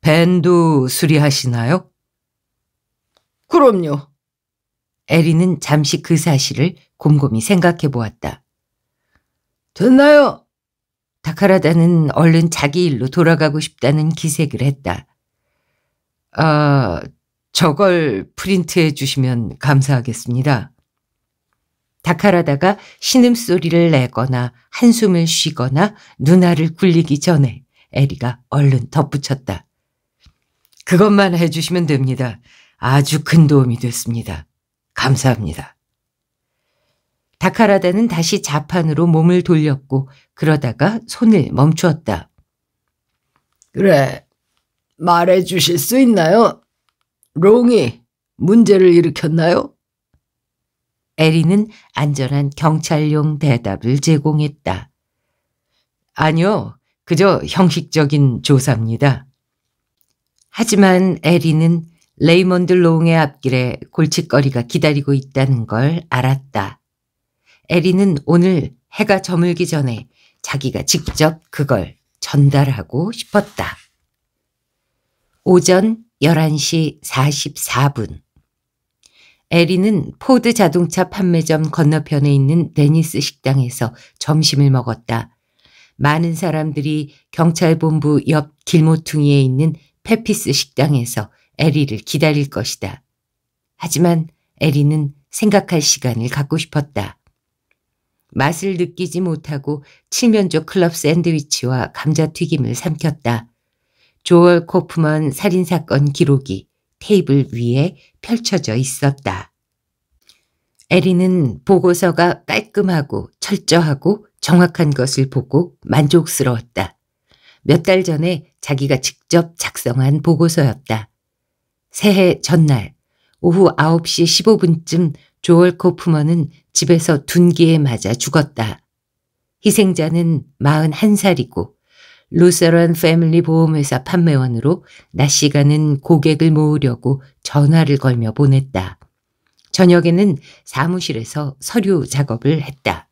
밴도 수리하시나요? 그럼요. 에리는 잠시 그 사실을 곰곰이 생각해 보았다. 됐나요? 다카라다는 얼른 자기 일로 돌아가고 싶다는 기색을 했다. 아, 저걸 프린트해 주시면 감사하겠습니다. 다카라다가 신음소리를 내거나 한숨을 쉬거나 누나를 굴리기 전에 에리가 얼른 덧붙였다. 그것만 해주시면 됩니다. 아주 큰 도움이 됐습니다. 감사합니다. 다카라다는 다시 자판으로 몸을 돌렸고 그러다가 손을 멈추었다. 그래, 말해 주실 수 있나요? 롱이 문제를 일으켰나요? 에리는 안전한 경찰용 대답을 제공했다. 아니요, 그저 형식적인 조사입니다. 하지만 에리는 레이먼드 롱의 앞길에 골칫거리가 기다리고 있다는 걸 알았다. 에리는 오늘 해가 저물기 전에 자기가 직접 그걸 전달하고 싶었다. 오전 11시 44분 에리는 포드 자동차 판매점 건너편에 있는 데니스 식당에서 점심을 먹었다. 많은 사람들이 경찰본부 옆 길모퉁이에 있는 페피스 식당에서 에리를 기다릴 것이다. 하지만 에리는 생각할 시간을 갖고 싶었다. 맛을 느끼지 못하고 칠면조 클럽 샌드위치와 감자튀김을 삼켰다. 조얼 코프먼 살인사건 기록이 테이블 위에 펼쳐져 있었다. 에리는 보고서가 깔끔하고 철저하고 정확한 것을 보고 만족스러웠다. 몇 달 전에 자기가 직접 작성한 보고서였다. 새해 전날 오후 9시 15분쯤 조얼 코프먼은 집에서 둔기에 맞아 죽었다. 희생자는 41살이고 루서런 패밀리 보험회사 판매원으로 낮 시간은 고객을 모으려고 전화를 걸며 보냈다. 저녁에는 사무실에서 서류 작업을 했다.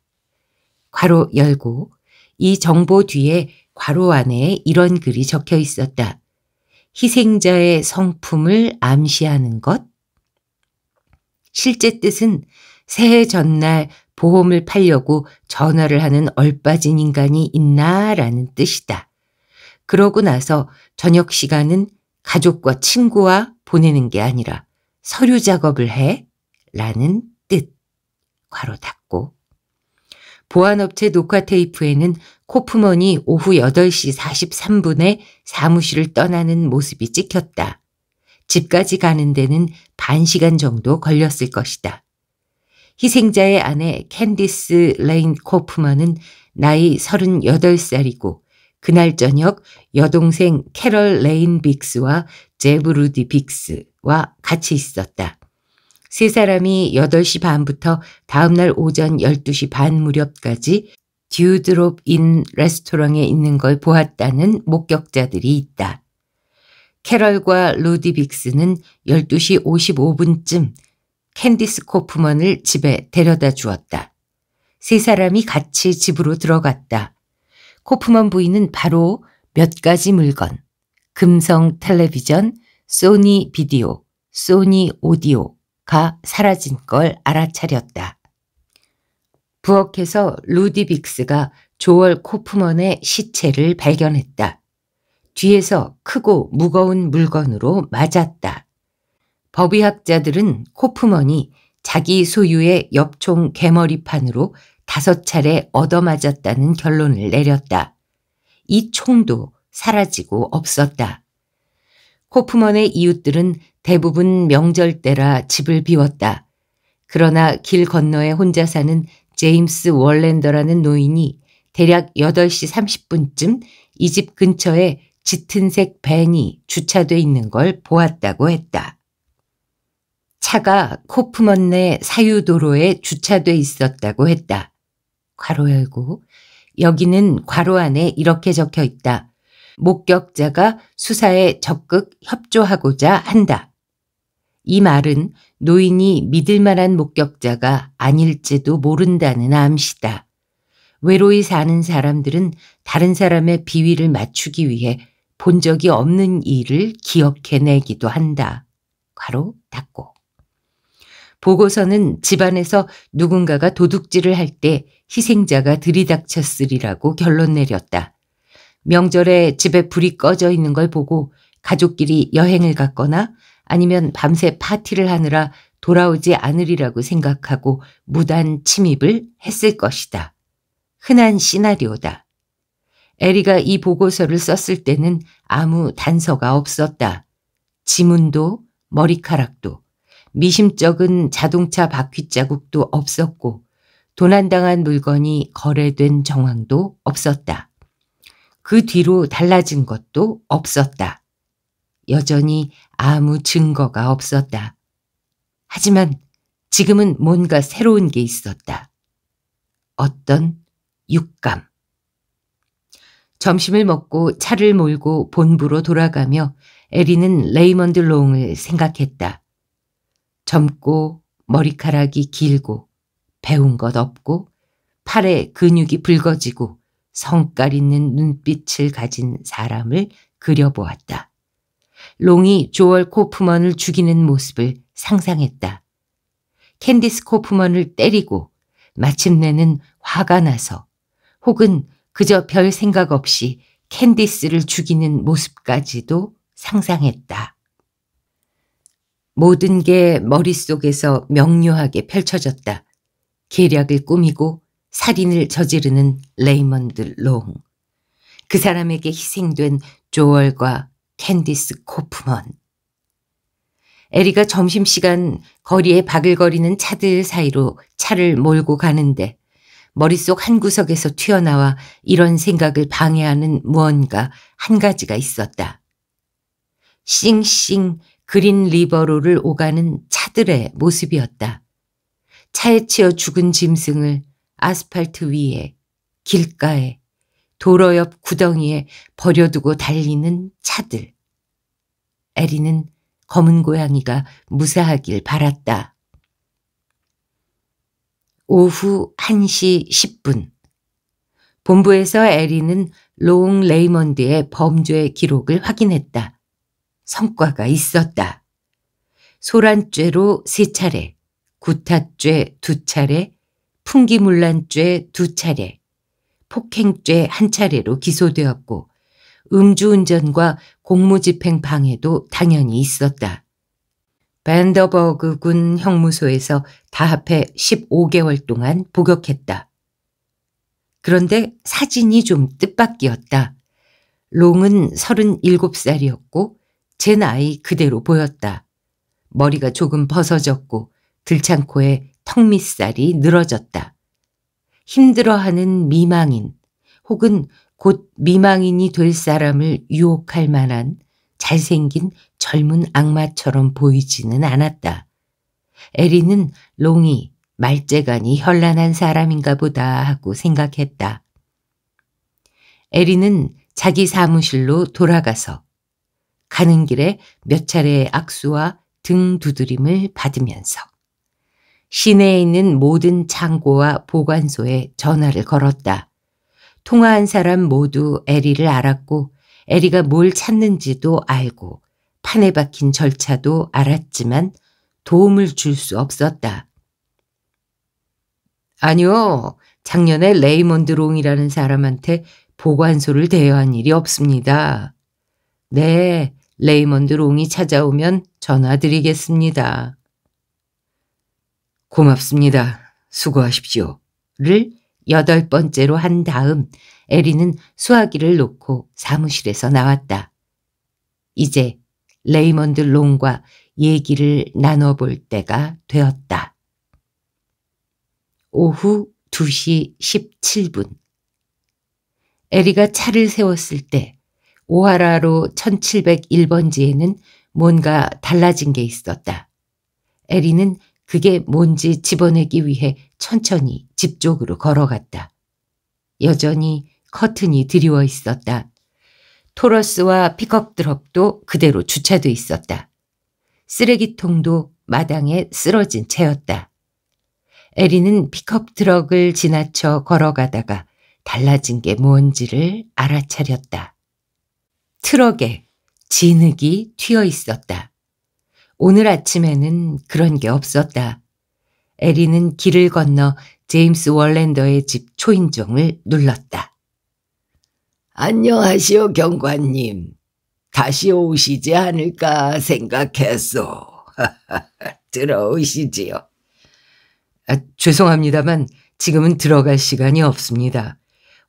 괄호 열고 이 정보 뒤에 괄호 안에 이런 글이 적혀 있었다. 희생자의 성품을 암시하는 것, 실제 뜻은 새해 전날 보험을 팔려고 전화를 하는 얼빠진 인간이 있나 라는 뜻이다. 그러고 나서 저녁 시간은 가족과 친구와 보내는 게 아니라 서류 작업을 해 라는 뜻. 괄호 닫고. 보안업체 녹화 테이프에는 코프먼이 오후 8시 43분에 사무실을 떠나는 모습이 찍혔다. 집까지 가는 데는 반시간 정도 걸렸을 것이다. 희생자의 아내 캔디스 레인 코프먼은 나이 38살이고 그날 저녁 여동생 캐럴 레인 빅스와 제브 루디 빅스와 같이 있었다. 세 사람이 8시 반부터 다음날 오전 12시 반 무렵까지 듀드롭 인 레스토랑에 있는 걸 보았다는 목격자들이 있다. 캐럴과 루디 빅스는 12시 55분쯤 캔디스 코프먼을 집에 데려다 주었다. 세 사람이 같이 집으로 들어갔다. 코프먼 부인은 바로 몇 가지 물건, 금성 텔레비전, 소니 비디오, 소니 오디오가 사라진 걸 알아차렸다. 부엌에서 루디 빅스가 조월 코프먼의 시체를 발견했다. 뒤에서 크고 무거운 물건으로 맞았다. 법의학자들은 코프먼이 자기 소유의 엽총 개머리판으로 다섯 차례 얻어맞았다는 결론을 내렸다. 이 총도 사라지고 없었다. 코프먼의 이웃들은 대부분 명절 때라 집을 비웠다. 그러나 길 건너에 혼자 사는 제임스 월랜더라는 노인이 대략 8시 30분쯤 이 집 근처에 짙은색 벤이 주차돼 있는 걸 보았다고 했다. 차가 코프먼네 사유도로에 주차돼 있었다고 했다. 괄호 열고 여기는 괄호 안에 이렇게 적혀 있다. 목격자가 수사에 적극 협조하고자 한다. 이 말은 노인이 믿을 만한 목격자가 아닐지도 모른다는 암시다. 외로이 사는 사람들은 다른 사람의 비위를 맞추기 위해 본 적이 없는 일을 기억해내기도 한다. 괄호 닫고. 보고서는 집안에서 누군가가 도둑질을 할 때 희생자가 들이닥쳤으리라고 결론 내렸다. 명절에 집에 불이 꺼져 있는 걸 보고 가족끼리 여행을 갔거나 아니면 밤새 파티를 하느라 돌아오지 않으리라고 생각하고 무단 침입을 했을 것이다. 흔한 시나리오다. 에리가 이 보고서를 썼을 때는 아무 단서가 없었다. 지문도 머리카락도 미심쩍은 자동차 바퀴 자국도 없었고 도난당한 물건이 거래된 정황도 없었다. 그 뒤로 달라진 것도 없었다. 여전히 아무 증거가 없었다. 하지만 지금은 뭔가 새로운 게 있었다. 어떤 육감. 점심을 먹고 차를 몰고 본부로 돌아가며 에리는 레이먼드 롱을 생각했다. 젊고 머리카락이 길고 배운 것 없고 팔에 근육이 붉어지고 성깔 있는 눈빛을 가진 사람을 그려보았다. 롱이 조얼 코프먼을 죽이는 모습을 상상했다. 캔디스 코프먼을 때리고 마침내는 화가 나서 혹은 그저 별 생각 없이 캔디스를 죽이는 모습까지도 상상했다. 모든 게 머릿속에서 명료하게 펼쳐졌다. 계략을 꾸미고 살인을 저지르는 레이먼드 롱. 그 사람에게 희생된 조얼과 캔디스 코프먼. 에리가 점심시간 거리에 바글거리는 차들 사이로 차를 몰고 가는데 머릿속 한구석에서 튀어나와 이런 생각을 방해하는 무언가 한 가지가 있었다. 싱싱 그린 리버로를 오가는 차들의 모습이었다. 차에 치여 죽은 짐승을 아스팔트 위에, 길가에, 도로 옆 구덩이에 버려두고 달리는 차들. 에리는 검은 고양이가 무사하길 바랐다. 오후 1시 10분 본부에서 에리는 롱 레이먼드의 범죄 기록을 확인했다. 성과가 있었다. 소란죄로 3 차례, 구타죄 2 차례, 풍기물란죄 2 차례, 폭행죄 1 차례로 기소되었고 음주운전과 공무집행 방해도 당연히 있었다. 밴더버그 군 형무소에서 다합해 15개월 동안 복역했다. 그런데 사진이 좀 뜻밖이었다. 롱은 37살이었고 제 나이 그대로 보였다. 머리가 조금 벗어졌고 들창코에 턱 밑살이 늘어졌다. 힘들어하는 미망인 혹은 곧 미망인이 될 사람을 유혹할 만한 잘생긴 젊은 악마처럼 보이지는 않았다. 에리는 롱이 말재간이 현란한 사람인가 보다 하고 생각했다. 에리는 자기 사무실로 돌아가서 가는 길에 몇 차례의 악수와 등 두드림을 받으면서 시내에 있는 모든 창고와 보관소에 전화를 걸었다. 통화한 사람 모두 에리를 알았고 에리가 뭘 찾는지도 알고 판에 박힌 절차도 알았지만 도움을 줄 수 없었다. 아니요. 작년에 레이몬드 롱이라는 사람한테 보관소를 대여한 일이 없습니다. 네, 레이먼드 롱이 찾아오면 전화드리겠습니다. 고맙습니다. 수고하십시오. 를 여덟 번째로 한 다음 에리는 수화기를 놓고 사무실에서 나왔다. 이제 레이먼드 롱과 얘기를 나눠볼 때가 되었다. 오후 2시 17분 에리가 차를 세웠을 때 오하라로 1701번지에는 뭔가 달라진 게 있었다. 에리는 그게 뭔지 집어내기 위해 천천히 집 쪽으로 걸어갔다. 여전히 커튼이 드리워 있었다. 토러스와 픽업 드롭도 그대로 주차돼 있었다. 쓰레기통도 마당에 쓰러진 채였다. 에리는 픽업 트럭을 지나쳐 걸어가다가 달라진 게 뭔지를 알아차렸다. 트럭에 진흙이 튀어 있었다. 오늘 아침에는 그런 게 없었다. 에리는 길을 건너 제임스 월랜더의 집 초인종을 눌렀다. 안녕하시오 경관님. 다시 오시지 않을까 생각했소. 들어오시지요. 아, 죄송합니다만 지금은 들어갈 시간이 없습니다.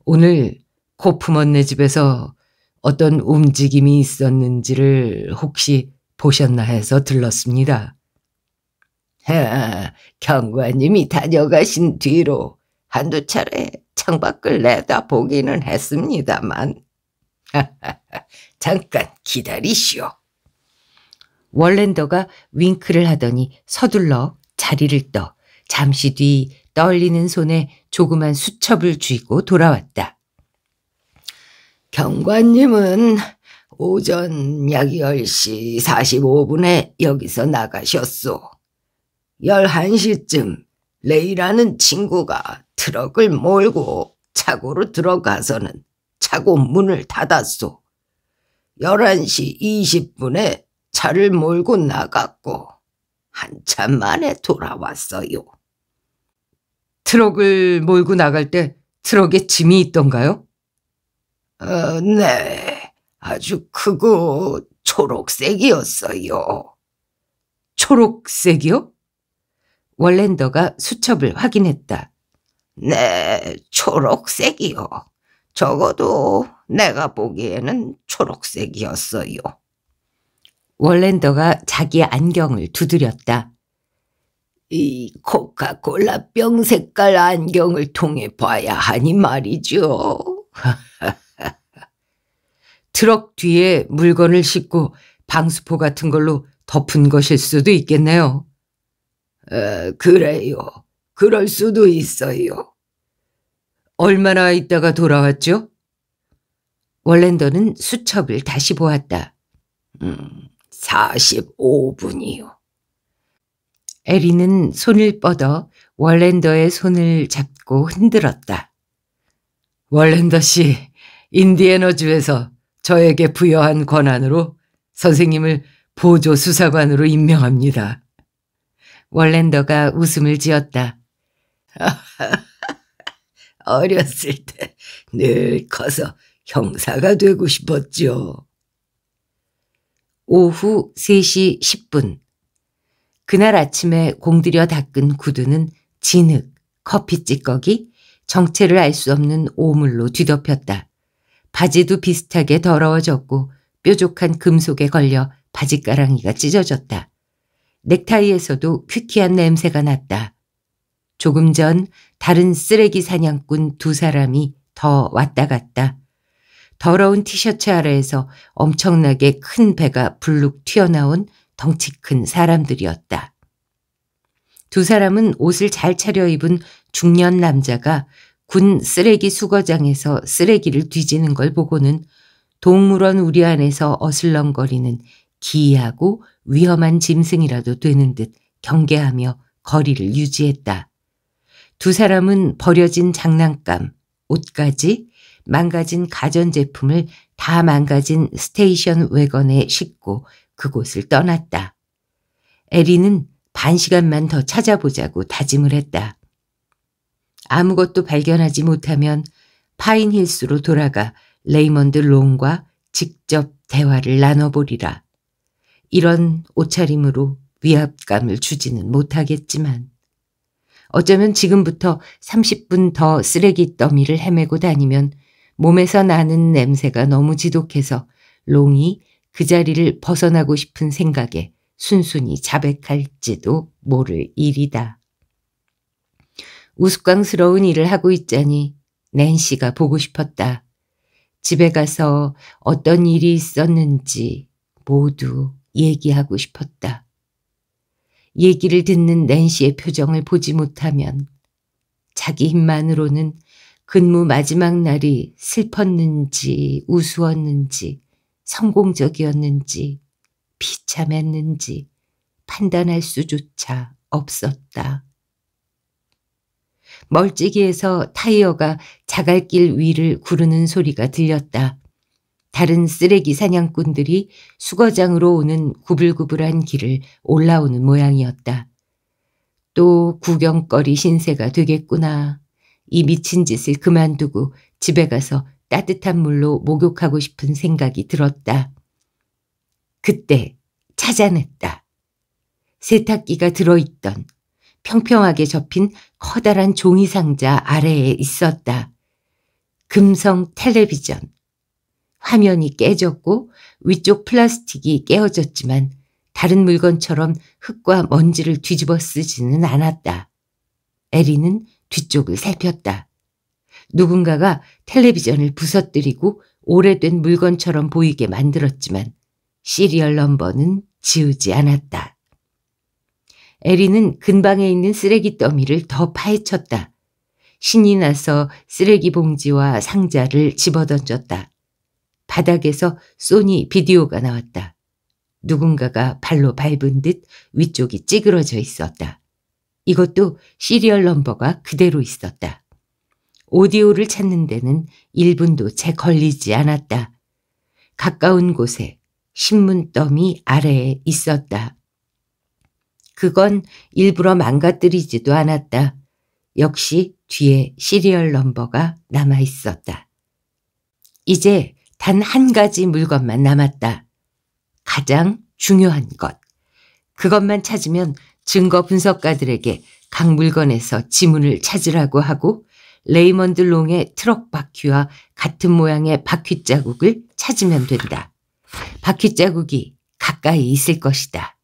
오늘 코프먼네 집에서 어떤 움직임이 있었는지를 혹시 보셨나 해서 들렀습니다. 하, 경관님이 다녀가신 뒤로 한두 차례 창밖을 내다보기는 했습니다만 잠깐 기다리시오. 월랜더가 윙크를 하더니 서둘러 자리를 떠 잠시 뒤 떨리는 손에 조그만 수첩을 쥐고 돌아왔다. 경관님은 오전 약 10시 45분에 여기서 나가셨소. 11시쯤 레이라는 친구가 트럭을 몰고 차고로 들어가서는 차고 문을 닫았소. 11시 20분에 차를 몰고 나갔고 한참 만에 돌아왔어요. 트럭을 몰고 나갈 때 트럭에 짐이 있던가요? 어, 네, 아주 크고 초록색이었어요. 초록색이요? 월랜더가 수첩을 확인했다. 네, 초록색이요. 적어도 내가 보기에는 초록색이었어요. 월랜더가 자기 안경을 두드렸다. 이 코카콜라 병 색깔 안경을 통해 봐야 하니 말이죠. 트럭 뒤에 물건을 싣고 방수포 같은 걸로 덮은 것일 수도 있겠네요. 어, 그래요. 그럴 수도 있어요. 얼마나 있다가 돌아왔죠? 월랜더는 수첩을 다시 보았다. 음, 45분이요. 에리는 손을 뻗어 월랜더의 손을 잡고 흔들었다. 월랜더 씨, 인디애너주에서 저에게 부여한 권한으로 선생님을 보조 수사관으로 임명합니다. 월랜더가 웃음을 지었다. 어렸을 때 늘 커서 형사가 되고 싶었죠. 오후 3시 10분. 그날 아침에 공들여 닦은 구두는 진흙, 커피 찌꺼기, 정체를 알 수 없는 오물로 뒤덮였다. 바지도 비슷하게 더러워졌고 뾰족한 금속에 걸려 바지가랑이가 찢어졌다. 넥타이에서도 퀴퀴한 냄새가 났다. 조금 전 다른 쓰레기 사냥꾼 두 사람이 더 왔다 갔다. 더러운 티셔츠 아래에서 엄청나게 큰 배가 불룩 튀어나온 덩치 큰 사람들이었다. 두 사람은 옷을 잘 차려입은 중년 남자가 군 쓰레기 수거장에서 쓰레기를 뒤지는 걸 보고는 동물원 우리 안에서 어슬렁거리는 기이하고 위험한 짐승이라도 되는 듯 경계하며 거리를 유지했다. 두 사람은 버려진 장난감, 옷까지 망가진 가전제품을 다 망가진 스테이션 외건에 싣고 그곳을 떠났다. 에리는 반 시간만 더 찾아보자고 다짐을 했다. 아무것도 발견하지 못하면 파인힐스로 돌아가 레이먼드 롱과 직접 대화를 나눠보리라. 이런 옷차림으로 위압감을 주지는 못하겠지만. 어쩌면 지금부터 30분 더 쓰레기 더미를 헤매고 다니면 몸에서 나는 냄새가 너무 지독해서 롱이 그 자리를 벗어나고 싶은 생각에 순순히 자백할지도 모를 일이다. 우스꽝스러운 일을 하고 있자니 낸시가 보고 싶었다. 집에 가서 어떤 일이 있었는지 모두 얘기하고 싶었다. 얘기를 듣는 낸시의 표정을 보지 못하면 자기 힘만으로는 근무 마지막 날이 슬펐는지 우스웠는지 성공적이었는지 비참했는지 판단할 수조차 없었다. 멀찍이에서 타이어가 자갈길 위를 구르는 소리가 들렸다. 다른 쓰레기 사냥꾼들이 수거장으로 오는 구불구불한 길을 올라오는 모양이었다. 또 구경거리 신세가 되겠구나. 이 미친 짓을 그만두고 집에 가서 따뜻한 물로 목욕하고 싶은 생각이 들었다. 그때 찾아냈다. 세탁기가 들어있던 평평하게 접힌 커다란 종이 상자 아래에 있었다. 금성 텔레비전, 화면이 깨졌고 위쪽 플라스틱이 깨어졌지만 다른 물건처럼 흙과 먼지를 뒤집어 쓰지는 않았다. 에리는 뒤쪽을 살폈다. 누군가가 텔레비전을 부서뜨리고 오래된 물건처럼 보이게 만들었지만 시리얼 넘버는 지우지 않았다. 에리는 근방에 있는 쓰레기 더미를 더 파헤쳤다. 신이 나서 쓰레기 봉지와 상자를 집어던졌다. 바닥에서 소니 비디오가 나왔다. 누군가가 발로 밟은 듯 위쪽이 찌그러져 있었다. 이것도 시리얼 넘버가 그대로 있었다. 오디오를 찾는 데는 1분도 채 걸리지 않았다. 가까운 곳에 신문더미 아래에 있었다. 그건 일부러 망가뜨리지도 않았다. 역시 뒤에 시리얼 넘버가 남아 있었다. 이제 단한 가지 물건만 남았다. 가장 중요한 것. 그것만 찾으면 증거 분석가들에게 각 물건에서 지문을 찾으라고 하고 레이먼드 롱의 트럭 바퀴와 같은 모양의 바퀴 자국을 찾으면 된다. 바퀴 자국이 가까이 있을 것이다.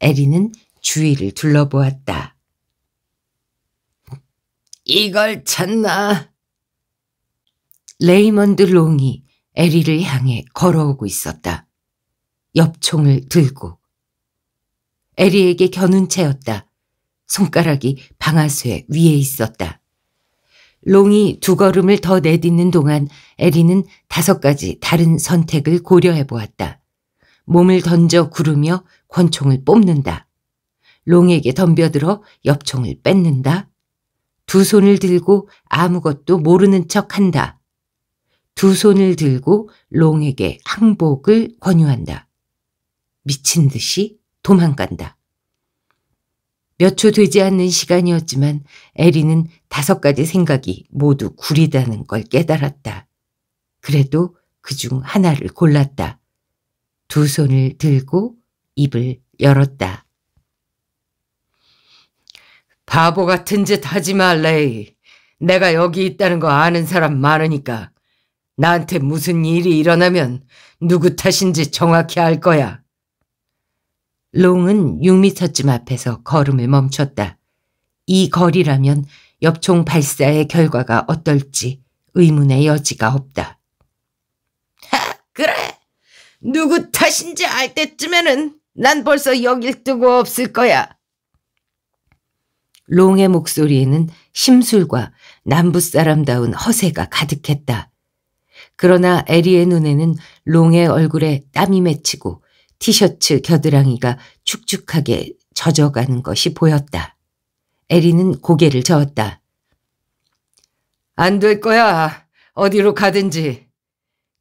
에리는 주위를 둘러보았다. 이걸 찾나? 레이먼드 롱이 에리를 향해 걸어오고 있었다. 엽총을 들고. 에리에게 겨눈 채였다. 손가락이 방아쇠 위에 있었다. 롱이 두 걸음을 더 내딛는 동안 에리는 다섯 가지 다른 선택을 고려해 보았다. 몸을 던져 구르며 권총을 뽑는다. 롱에게 덤벼들어 엽총을 뺏는다. 두 손을 들고 아무것도 모르는 척 한다. 두 손을 들고 롱에게 항복을 권유한다. 미친 듯이 도망간다. 몇 초 되지 않는 시간이었지만 에리는 다섯 가지 생각이 모두 구리다는 걸 깨달았다. 그래도 그 중 하나를 골랐다. 두 손을 들고 입을 열었다. 바보 같은 짓 하지 말래. 내가 여기 있다는 거 아는 사람 많으니까 나한테 무슨 일이 일어나면 누구 탓인지 정확히 알 거야. 롱은 6미터쯤 앞에서 걸음을 멈췄다. 이 거리라면 엽총 발사의 결과가 어떨지 의문의 여지가 없다. 하, 그래. 누구 탓인지 알 때쯤에는 난 벌써 여길 뜨고 없을 거야. 롱의 목소리에는 심술과 남부 사람다운 허세가 가득했다. 그러나 에리의 눈에는 롱의 얼굴에 땀이 맺히고 티셔츠 겨드랑이가 축축하게 젖어가는 것이 보였다. 에리는 고개를 저었다. 안 될 거야. 어디로 가든지.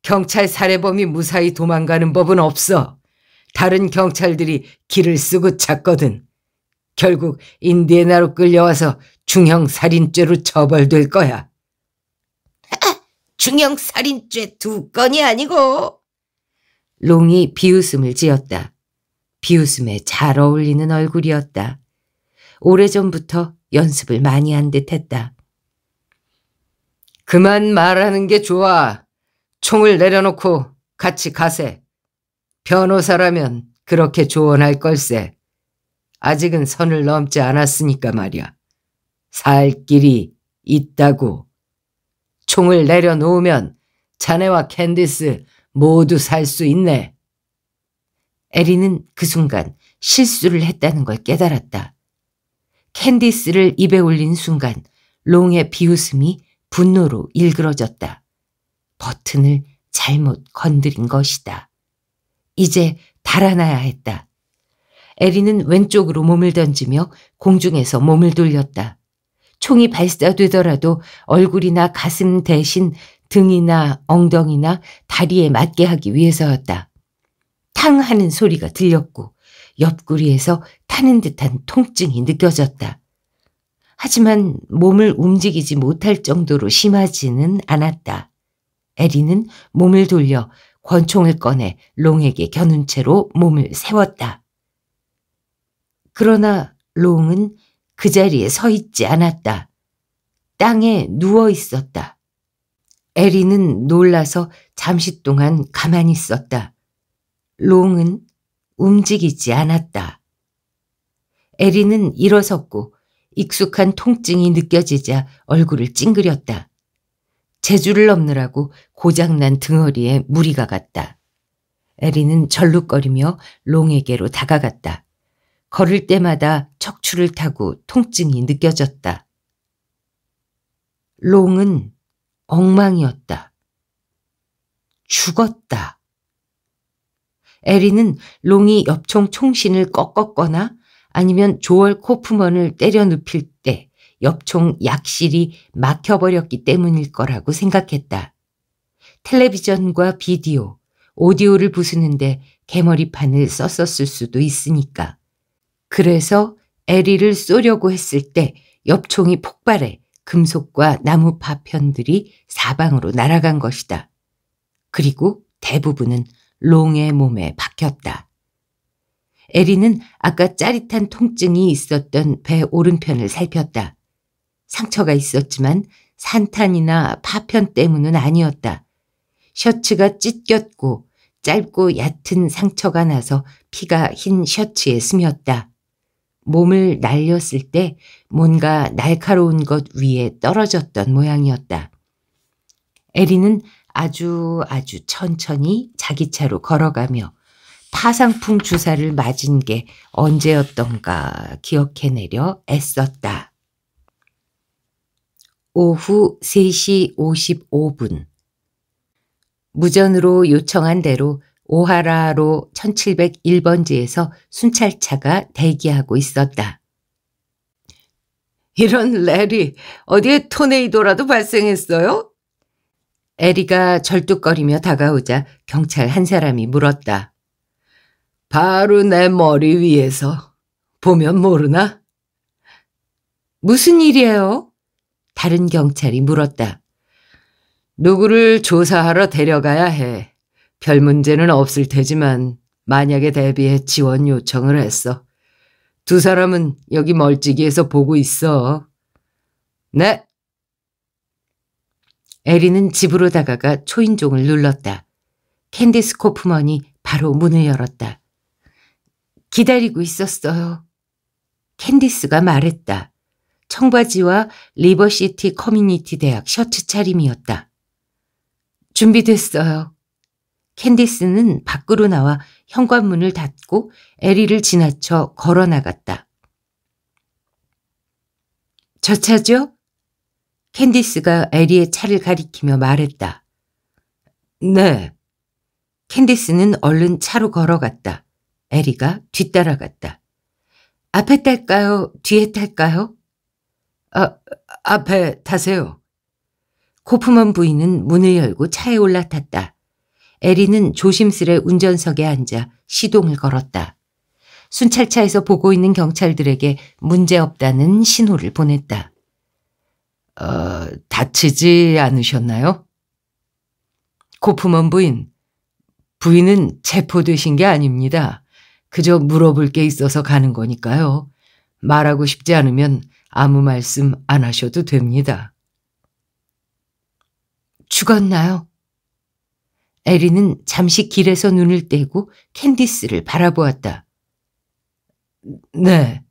경찰 살해범이 무사히 도망가는 법은 없어. 다른 경찰들이 길을 쓰고 찾거든. 결국 인디애나로 끌려와서 중형 살인죄로 처벌될 거야. 중형 살인죄 두 건이 아니고. 롱이 비웃음을 지었다. 비웃음에 잘 어울리는 얼굴이었다. 오래전부터 연습을 많이 한 듯했다. 그만 말하는 게 좋아. 총을 내려놓고 같이 가세. 변호사라면 그렇게 조언할 걸세. 아직은 선을 넘지 않았으니까 말이야. 살 길이 있다고. 총을 내려놓으면 자네와 캔디스 모두 살 수 있네. 에리는 그 순간 실수를 했다는 걸 깨달았다. 캔디스를 입에 올린 순간 롱의 비웃음이 분노로 일그러졌다. 버튼을 잘못 건드린 것이다. 이제 달아나야 했다. 에리는 왼쪽으로 몸을 던지며 공중에서 몸을 돌렸다. 총이 발사되더라도 얼굴이나 가슴 대신 등이나 엉덩이나 다리에 맞게 하기 위해서였다. 탕 하는 소리가 들렸고 옆구리에서 타는 듯한 통증이 느껴졌다. 하지만 몸을 움직이지 못할 정도로 심하지는 않았다. 에리는 몸을 돌려 권총을 꺼내 롱에게 겨눈 채로 몸을 세웠다. 그러나 롱은 그 자리에 서 있지 않았다. 땅에 누워 있었다. 에리는 놀라서 잠시 동안 가만히 있었다. 롱은 움직이지 않았다. 에리는 일어섰고 익숙한 통증이 느껴지자 얼굴을 찡그렸다. 제주를 넘느라고 고장난 등허리에 무리가 갔다. 에리는 절룩거리며 롱에게로 다가갔다. 걸을 때마다 척추를 타고 통증이 느껴졌다. 롱은 엉망이었다. 죽었다. 에리는 롱이 옆총 총신을 꺾었거나 아니면 조월 코프먼을 때려 눕힐 때옆총 약실이 막혀버렸기 때문일 거라고 생각했다. 텔레비전과 비디오, 오디오를 부수는데 개머리판을 썼었을 수도 있으니까. 그래서 에리를 쏘려고 했을 때 엽총이 폭발해 금속과 나무 파편들이 사방으로 날아간 것이다. 그리고 대부분은 롱의 몸에 박혔다. 에리는 아까 짜릿한 통증이 있었던 배 오른편을 살폈다. 상처가 있었지만 산탄이나 파편 때문은 아니었다. 셔츠가 찢겼고 짧고 얕은 상처가 나서 피가 흰 셔츠에 스며었다 몸을 날렸을 때 뭔가 날카로운 것 위에 떨어졌던 모양이었다. 에리는 아주 아주 천천히 자기 차로 걸어가며 파상풍 주사를 맞은 게 언제였던가 기억해내려 애썼다. 오후 3시 55분. 무전으로 요청한 대로 오하라로 1701번지에서 순찰차가 대기하고 있었다. 이런 레리, 어디에 토네이도라도 발생했어요? 에리가 절뚝거리며 다가오자 경찰 한 사람이 물었다. 바로 내 머리 위에서. 보면 모르나? 무슨 일이에요? 다른 경찰이 물었다. 누구를 조사하러 데려가야 해. 별 문제는 없을 테지만 만약에 대비해 지원 요청을 했어. 두 사람은 여기 멀찍이에서 보고 있어. 네. 에리는 집으로 다가가 초인종을 눌렀다. 캔디스 코프먼이 바로 문을 열었다. 기다리고 있었어요. 캔디스가 말했다. 청바지와 리버시티 커뮤니티 대학 셔츠 차림이었다. 준비됐어요. 캔디스는 밖으로 나와 현관문을 닫고 에리를 지나쳐 걸어 나갔다. 저 차죠? 캔디스가 에리의 차를 가리키며 말했다. 네. 캔디스는 얼른 차로 걸어갔다. 에리가 뒤따라갔다. 앞에 탈까요? 뒤에 탈까요? 아, 앞에 타세요. 고프먼 부인은 문을 열고 차에 올라탔다. 에리는 조심스레 운전석에 앉아 시동을 걸었다. 순찰차에서 보고 있는 경찰들에게 문제없다는 신호를 보냈다. 어, 다치지 않으셨나요? 고품원 부인, 부인은 체포되신 게 아닙니다. 그저 물어볼 게 있어서 가는 거니까요. 말하고 싶지 않으면 아무 말씀 안 하셔도 됩니다. 죽었나요? 에리는 잠시 길에서 눈을 떼고 캔디스를 바라보았다. 네,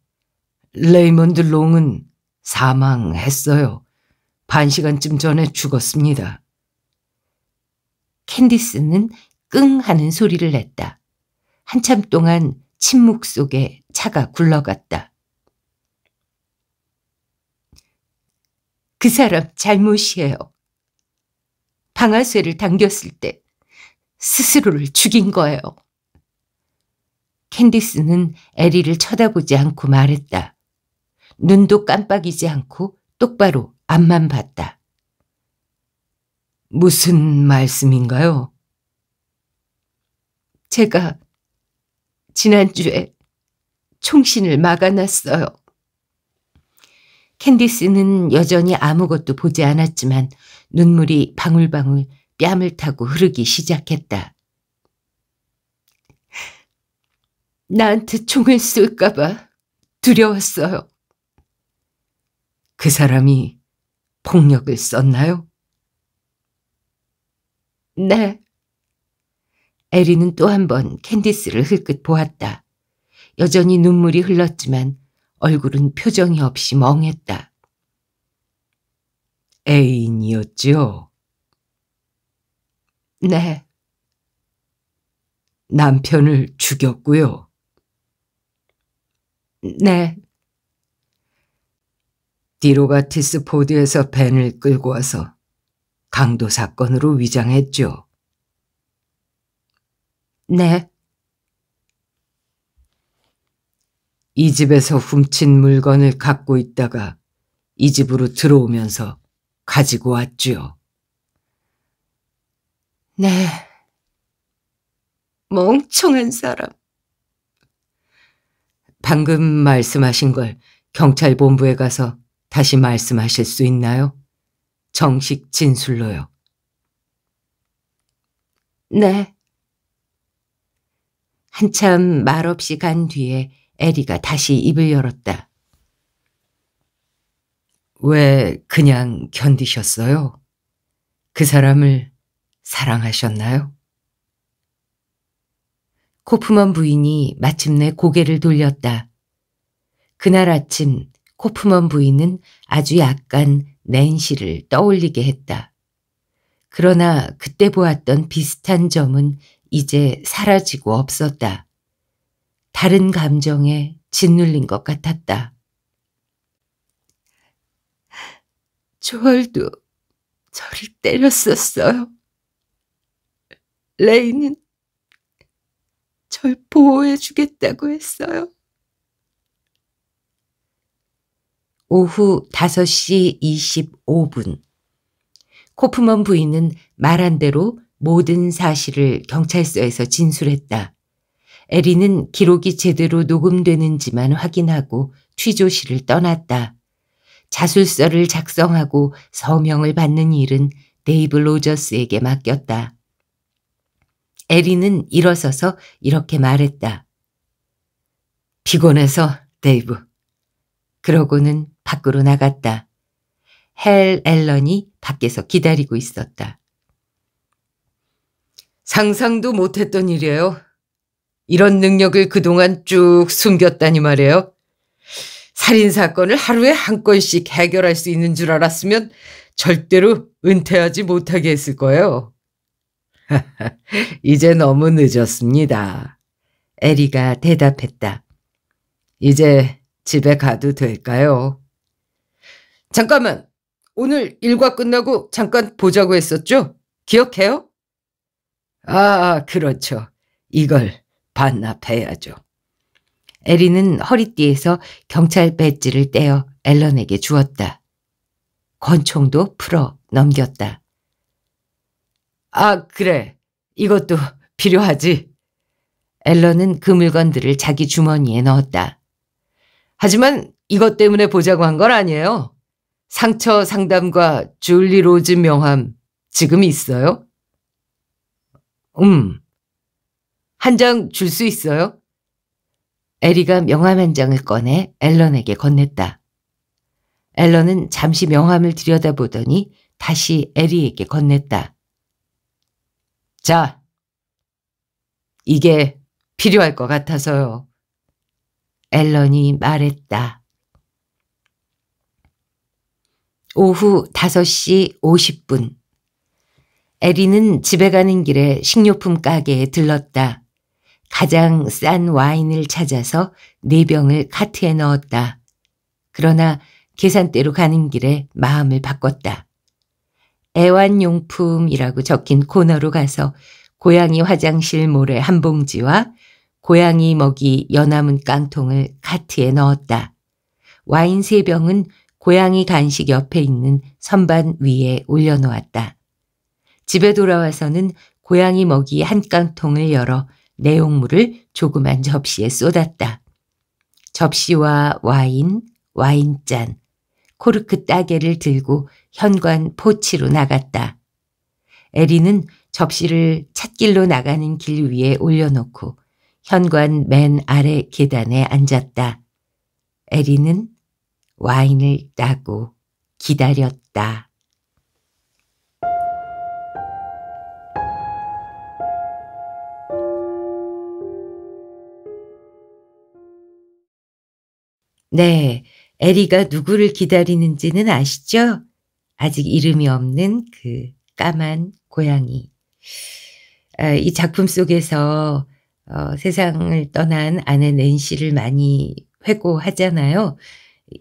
레이먼드 롱은 사망했어요. 반 시간쯤 전에 죽었습니다. 캔디스는 끙 하는 소리를 냈다. 한참 동안 침묵 속에 차가 굴러갔다. 그 사람 잘못이에요. 방아쇠를 당겼을 때 스스로를 죽인 거예요. 캔디스는 에리를 쳐다보지 않고 말했다. 눈도 깜빡이지 않고 똑바로 앞만 봤다. 무슨 말씀인가요? 제가 지난주에 총신을 막아놨어요. 캔디스는 여전히 아무것도 보지 않았지만 눈물이 방울방울 뺨을 타고 흐르기 시작했다. 나한테 총을 쏠까봐 두려웠어요. 그 사람이 폭력을 썼나요? 네. 에리는 또한 번 캔디스를 흘끗 보았다. 여전히 눈물이 흘렀지만 얼굴은 표정이 없이 멍했다. 애인이었지요? 네. 남편을 죽였고요. 네. 디로가티스 포드에서 벤을 끌고 와서 강도 사건으로 위장했죠. 네. 이 집에서 훔친 물건을 갖고 있다가 이 집으로 들어오면서 가지고 왔죠 네. 멍청한 사람. 방금 말씀하신 걸 경찰본부에 가서 다시 말씀하실 수 있나요? 정식 진술로요. 네. 한참 말없이 간 뒤에 에리가 다시 입을 열었다. 왜 그냥 견디셨어요? 그 사람을 사랑하셨나요? 코프먼 부인이 마침내 고개를 돌렸다. 그날 아침 코프먼 부인은 아주 약간 낸시를 떠올리게 했다. 그러나 그때 보았던 비슷한 점은 이제 사라지고 없었다. 다른 감정에 짓눌린 것 같았다. 조얼도 저를 때렸었어요. 레이는 절 보호해 주겠다고 했어요. 오후 5시 25분 코프먼 부인은 말한 대로 모든 사실을 경찰서에서 진술했다. 에리는 기록이 제대로 녹음되는지만 확인하고 취조실을 떠났다. 자술서를 작성하고 서명을 받는 일은 데이블 로저스에게 맡겼다. 에리는 일어서서 이렇게 말했다. 피곤해서 데이브. 그러고는 밖으로 나갔다. 헬 앨런이 밖에서 기다리고 있었다. 상상도 못했던 일이에요. 이런 능력을 그동안 쭉 숨겼다니 말이에요. 살인사건을 하루에 한 건씩 해결할 수 있는 줄 알았으면 절대로 은퇴하지 못하게 했을 거예요. 이제 너무 늦었습니다. 에리가 대답했다. 이제 집에 가도 될까요? 잠깐만! 오늘 일과 끝나고 잠깐 보자고 했었죠? 기억해요? 아, 그렇죠. 이걸 반납해야죠. 에리는 허리띠에서 경찰 배지를 떼어 앨런에게 주었다. 권총도 풀어 넘겼다. 아, 그래. 이것도 필요하지. 앨런은 그 물건들을 자기 주머니에 넣었다. 하지만 이것 때문에 보자고 한 건 아니에요. 상처 상담과 줄리 로즈 명함 지금 있어요? 음. 한 장 줄 수 있어요? 에리가 명함 한 장을 꺼내 앨런에게 건넸다. 앨런은 잠시 명함을 들여다보더니 다시 에리에게 건넸다. 자, 이게 필요할 것 같아서요. 앨런이 말했다. 오후 5시 50분. 에리는 집에 가는 길에 식료품 가게에 들렀다. 가장 싼 와인을 찾아서 네 병을 카트에 넣었다. 그러나 계산대로 가는 길에 마음을 바꿨다. 애완용품이라고 적힌 코너로 가서 고양이 화장실 모래 한 봉지와 고양이 먹이 연화문 깡통을 카트에 넣었다. 와인 세 병은 고양이 간식 옆에 있는 선반 위에 올려놓았다. 집에 돌아와서는 고양이 먹이 한 깡통을 열어 내용물을 조그만 접시에 쏟았다. 접시와 와인, 와인잔, 코르크 따개를 들고 현관 포치로 나갔다. 에리는 접시를 찻길로 나가는 길 위에 올려놓고 현관 맨 아래 계단에 앉았다. 에리는 와인을 따고 기다렸다. 네, 에리가 누구를 기다리는지는 아시죠? 아직 이름이 없는 그 까만 고양이. 이 작품 속에서 어, 세상을 떠난 아내 낸시를 많이 회고하잖아요.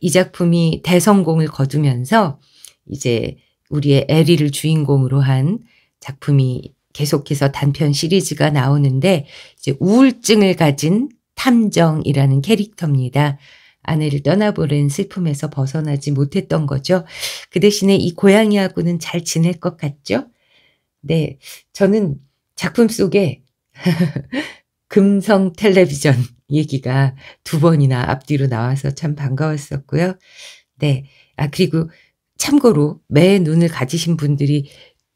이 작품이 대성공을 거두면서 이제 우리의 에리를 주인공으로 한 작품이 계속해서 단편 시리즈가 나오는데 이제 우울증을 가진 탐정이라는 캐릭터입니다. 아내를 떠나보낸 슬픔에서 벗어나지 못했던 거죠. 그 대신에 이 고양이하고는 잘 지낼 것 같죠? 네. 저는 작품 속에 금성 텔레비전 얘기가 두 번이나 앞뒤로 나와서 참 반가웠었고요. 네. 아, 그리고 참고로 매의 눈을 가지신 분들이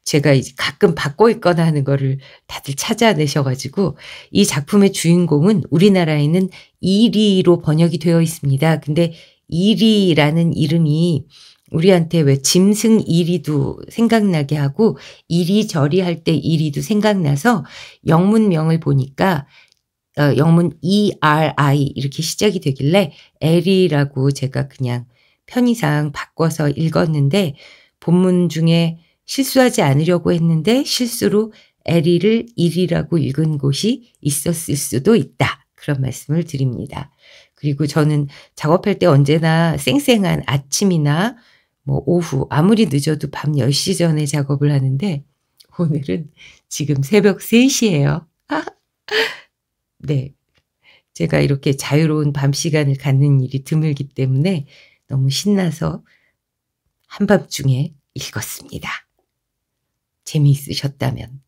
제가 이제 가끔 받고 있거나 하는 거를 다들 찾아내셔가지고 이 작품의 주인공은 우리나라에는 이리로 번역이 되어 있습니다. 근데 이리라는 이름이 우리한테 왜 짐승 이리도 생각나게 하고 이리저리 할 때 이리도 생각나서 영문명을 보니까 어, 영문 ERI 이렇게 시작이 되길래 에리라고 제가 그냥 편의상 바꿔서 읽었는데 본문 중에 실수하지 않으려고 했는데 실수로 에리를 일이라고 읽은 곳이 있었을 수도 있다. 그런 말씀을 드립니다. 그리고 저는 작업할 때 언제나 쌩쌩한 아침이나 뭐 오후 아무리 늦어도 밤 10시 전에 작업을 하는데 오늘은 지금 새벽 3시예요. 네. 제가 이렇게 자유로운 밤 시간을 갖는 일이 드물기 때문에 너무 신나서 한밤중에 읽었습니다. 재미있으셨다면,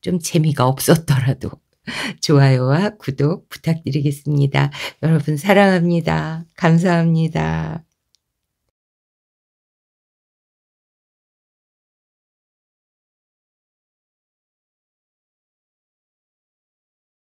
좀 재미가 없었더라도 좋아요와 구독 부탁드리겠습니다. 여러분 사랑합니다. 감사합니다.